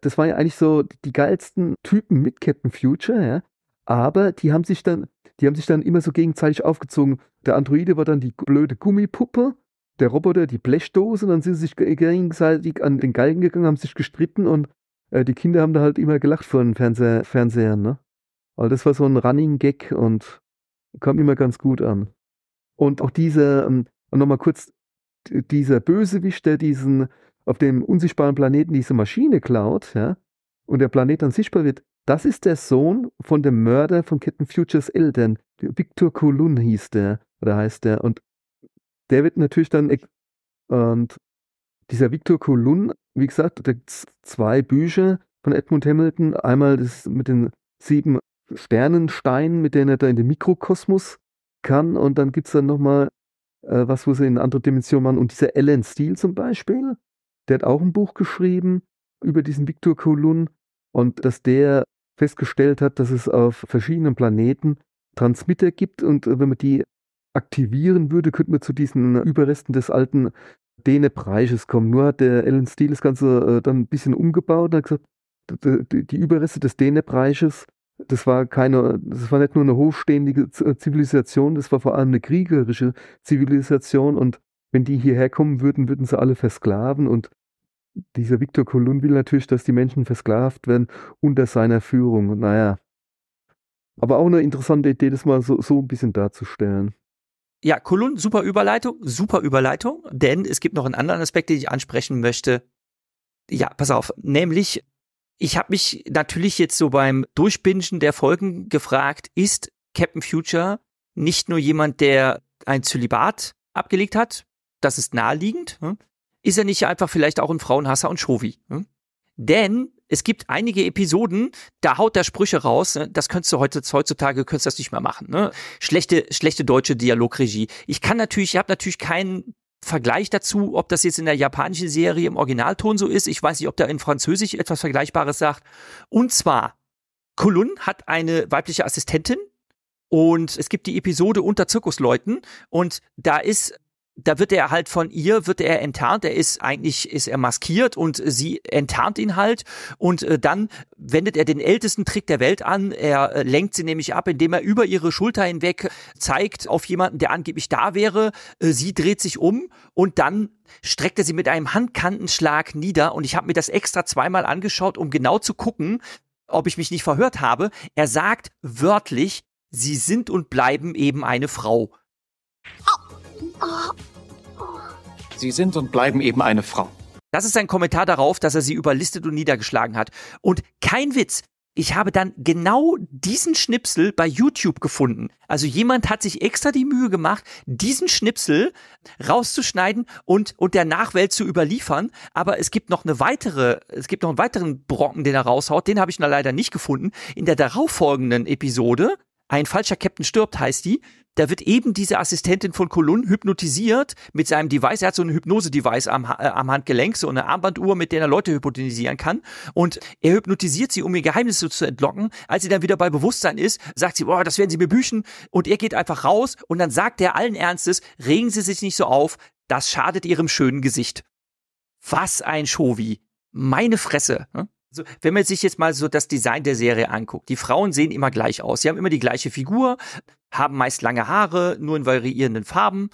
das waren ja eigentlich so die geilsten Typen mit Captain Future, ja. Aber die haben sich dann, die haben sich dann immer so gegenseitig aufgezogen. Der Androide war dann die blöde Gummipuppe, der Roboter die Blechdose, und dann sind sie sich gegenseitig an den Galgen gegangen, haben sich gestritten und äh, die Kinder haben da halt immer gelacht vor den Fernseher, Fernsehern, ne? Also das war so ein Running Gag und kam immer ganz gut an. Und auch dieser, ähm, nochmal kurz, dieser Bösewicht, der diesen auf dem unsichtbaren Planeten diese Maschine klaut, ja, und der Planet dann sichtbar wird, das ist der Sohn von dem Mörder von Captain Futures Eltern. Victor Kulun hieß der, oder heißt der. Und der wird natürlich dann. Und dieser Victor Kulun, wie gesagt, da gibt es zwei Bücher von Edmund Hamilton. Einmal das mit den sieben Sternensteinen, mit denen er da in den Mikrokosmos kann. Und dann gibt es dann nochmal äh, was, wo sie in andere Dimensionen machen. Und dieser Alan Steele zum Beispiel, der hat auch ein Buch geschrieben über diesen Victor Colun und dass der festgestellt hat, dass es auf verschiedenen Planeten Transmitter gibt und äh, wenn man die aktivieren würde, könnte man zu diesen Überresten des alten Dene-Reiches kommen. Nur hat der Alan Steele das Ganze äh, dann ein bisschen umgebaut und hat gesagt, die Überreste des Dene-Reiches, das war keine, das war nicht nur eine hochstehende Zivilisation, das war vor allem eine kriegerische Zivilisation und wenn die hierher kommen würden, würden sie alle versklaven und dieser Viktor Kolumn will natürlich, dass die Menschen versklavt werden unter seiner Führung. Und naja. Aber auch eine interessante Idee, das mal so, so ein bisschen darzustellen.
Ja, Kolumn, super Überleitung, super Überleitung, denn es gibt noch einen anderen Aspekt, den ich ansprechen möchte. Ja, pass auf, nämlich, ich habe mich natürlich jetzt so beim Durchbingen der Folgen gefragt, ist Captain Future nicht nur jemand, der ein Zölibat abgelegt hat, das ist naheliegend, hm? ist er nicht einfach vielleicht auch ein Frauenhasser und Chauvi? Hm? Denn es gibt einige Episoden, da haut er Sprüche raus. Ne, das könntest du heute, heutzutage könntest du das nicht mehr machen. Ne? Schlechte, schlechte deutsche Dialogregie. Ich kann natürlich, ich habe natürlich keinen Vergleich dazu, ob das jetzt in der japanischen Serie im Originalton so ist. Ich weiß nicht, ob da in Französisch etwas Vergleichbares sagt. Und zwar, Kulun hat eine weibliche Assistentin, und es gibt die Episode unter Zirkusleuten und da ist da wird er halt von ihr, wird er enttarnt, er ist eigentlich, ist er maskiert und sie enttarnt ihn halt und äh, dann wendet er den ältesten Trick der Welt an, er äh, lenkt sie nämlich ab, indem er über ihre Schulter hinweg zeigt auf jemanden, der angeblich da wäre, äh, sie dreht sich um und dann streckt er sie mit einem Handkantenschlag nieder und ich habe mir das extra zweimal angeschaut, um genau zu gucken, ob ich mich nicht verhört habe. Er sagt wörtlich, sie sind und bleiben eben eine Frau. Oh. Sie sind und bleiben eben eine Frau. Das ist ein Kommentar darauf, dass er sie überlistet und niedergeschlagen hat. Und kein Witz, ich habe dann genau diesen Schnipsel bei YouTube gefunden. Also jemand hat sich extra die Mühe gemacht, diesen Schnipsel rauszuschneiden und, und der Nachwelt zu überliefern. Aber es gibt noch eine weitere, es gibt noch einen weiteren Brocken, den er raushaut. Den habe ich leider nicht gefunden. In der darauffolgenden Episode ein falscher Captain stirbt, heißt die. Da wird eben diese Assistentin von Colun hypnotisiert mit seinem Device. Er hat so ein Hypnose-Device am, äh, am Handgelenk, so eine Armbanduhr, mit der er Leute hypnotisieren kann. Und er hypnotisiert sie, um ihr Geheimnisse zu entlocken. Als sie dann wieder bei Bewusstsein ist, sagt sie, boah, das werden sie mir büchen. Und er geht einfach raus und dann sagt er allen Ernstes, regen Sie sich nicht so auf, das schadet ihrem schönen Gesicht. Was ein Shovi. Meine Fresse. Ne? Also, wenn man sich jetzt mal so das Design der Serie anguckt, die Frauen sehen immer gleich aus. Sie haben immer die gleiche Figur, haben meist lange Haare, nur in variierenden Farben.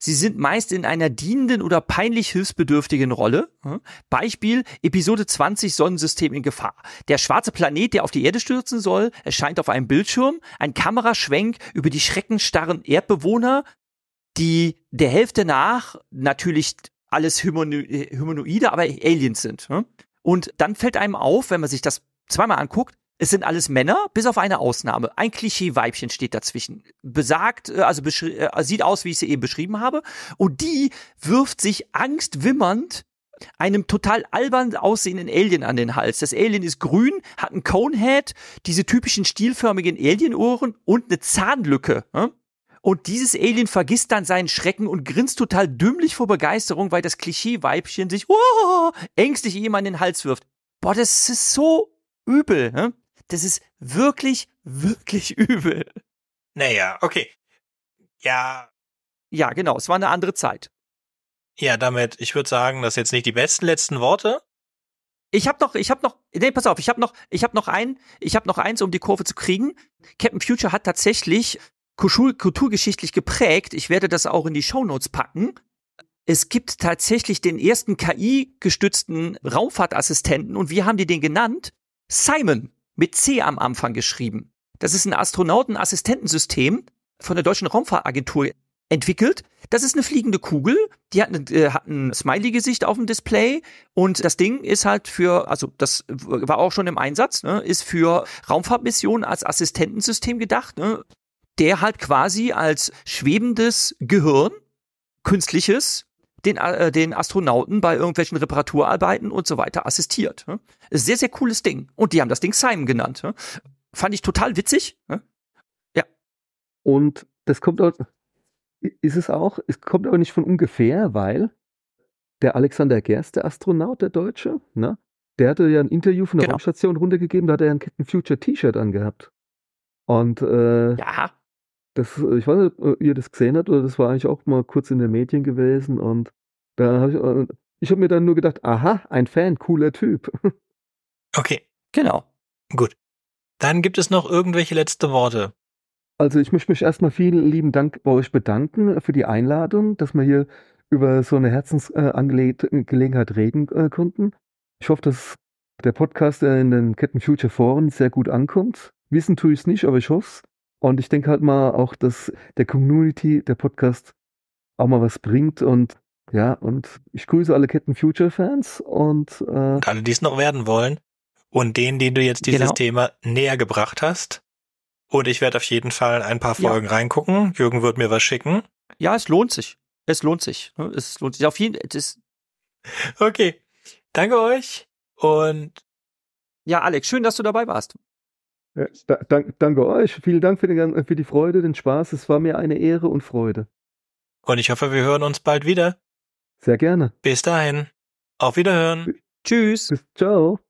Sie sind meist in einer dienenden oder peinlich hilfsbedürftigen Rolle. Hm? Beispiel Episode 20 Sonnensystem in Gefahr. Der schwarze Planet, der auf die Erde stürzen soll, erscheint auf einem Bildschirm. Ein Kameraschwenk über die schreckenstarren Erdbewohner, die der Hälfte nach natürlich alles Humano äh, Humanoide, aber Aliens sind. Hm? Und dann fällt einem auf, wenn man sich das zweimal anguckt, es sind alles Männer, bis auf eine Ausnahme. Ein Klischee-Weibchen steht dazwischen. Besagt, äh, also äh, sieht aus, wie ich sie eben beschrieben habe. Und die wirft sich angstwimmernd einem total albern aussehenden Alien an den Hals. Das Alien ist grün, hat einen Conehead, diese typischen stielförmigen Alienohren und eine Zahnlücke. Ne? Und dieses Alien vergisst dann seinen Schrecken und grinst total dümmlich vor Begeisterung, weil das Klischee-Weibchen sich oh, ängstlich jemand in den Hals wirft. Boah, das ist so übel. Ne? Das ist wirklich, wirklich übel. Naja, okay. Ja. Ja, genau. Es war eine andere Zeit.
Ja, damit, ich würde sagen, das sind jetzt nicht die besten letzten Worte.
Ich hab noch, ich hab noch, nee, pass auf, ich hab noch, ich hab noch ein, ich hab noch eins, um die Kurve zu kriegen. Captain Future hat tatsächlich kulturgeschichtlich geprägt. Ich werde das auch in die Shownotes packen. Es gibt tatsächlich den ersten KI-gestützten Raumfahrtassistenten und wir haben die den genannt? Simon mit C am Anfang geschrieben. Das ist ein Astronautenassistentensystem von der Deutschen Raumfahrtagentur entwickelt. Das ist eine fliegende Kugel, die hat, eine, äh, hat ein Smiley-Gesicht auf dem Display und das Ding ist halt für, also das war auch schon im Einsatz, ne, ist für Raumfahrtmissionen als Assistentensystem gedacht. Ne der halt quasi als schwebendes Gehirn, künstliches, den, äh, den Astronauten bei irgendwelchen Reparaturarbeiten und so weiter assistiert. Ne? Sehr, sehr cooles Ding. Und die haben das Ding Simon genannt. Ne? Fand ich total witzig. Ne?
Ja. Und das kommt auch, ist es auch, es kommt aber nicht von ungefähr, weil der Alexander Gerste, Astronaut, der Deutsche, ne? der hatte ja ein Interview von der genau. Raumstation runtergegeben, da hat er ein Captain Future T-Shirt angehabt. Und äh, ja das, äh, ich weiß nicht, ob äh, ihr das gesehen habt, oder das war eigentlich auch mal kurz in den Medien gewesen und da habe ich, äh, ich habe mir dann nur gedacht, aha, ein Fan, cooler Typ. Okay, genau. Gut.
Dann gibt es noch irgendwelche letzte Worte.
Also ich möchte mich erstmal vielen lieben Dank bei euch bedanken für die Einladung, dass wir hier über so eine Herzensangelegenheit reden konnten. Ich hoffe, dass der Podcast in den Ketten Future Foren sehr gut ankommt. Wissen tue ich es nicht, aber ich hoffe es. Und ich denke halt mal auch, dass der Community der Podcast auch mal was bringt und ja, und ich grüße alle Ketten Future Fans und äh, alle, die es noch werden
wollen und denen, denen du jetzt dieses genau. Thema näher gebracht hast. Und ich werde auf jeden Fall ein paar Folgen ja. reingucken. Jürgen wird mir was schicken. Ja, es lohnt sich. Es lohnt sich.
Ne, es lohnt sich auf jeden Fall. Okay. Danke euch und ja, Alex, schön, dass du dabei warst.
Ja, danke, danke euch. Vielen Dank für, den, äh, für die Freude, den Spaß. Es war mir eine Ehre und Freude.
Und ich hoffe, wir hören uns bald
wieder. Sehr gerne. Bis dahin. Auf Wiederhören. Bis, Tschüss. Bis, ciao.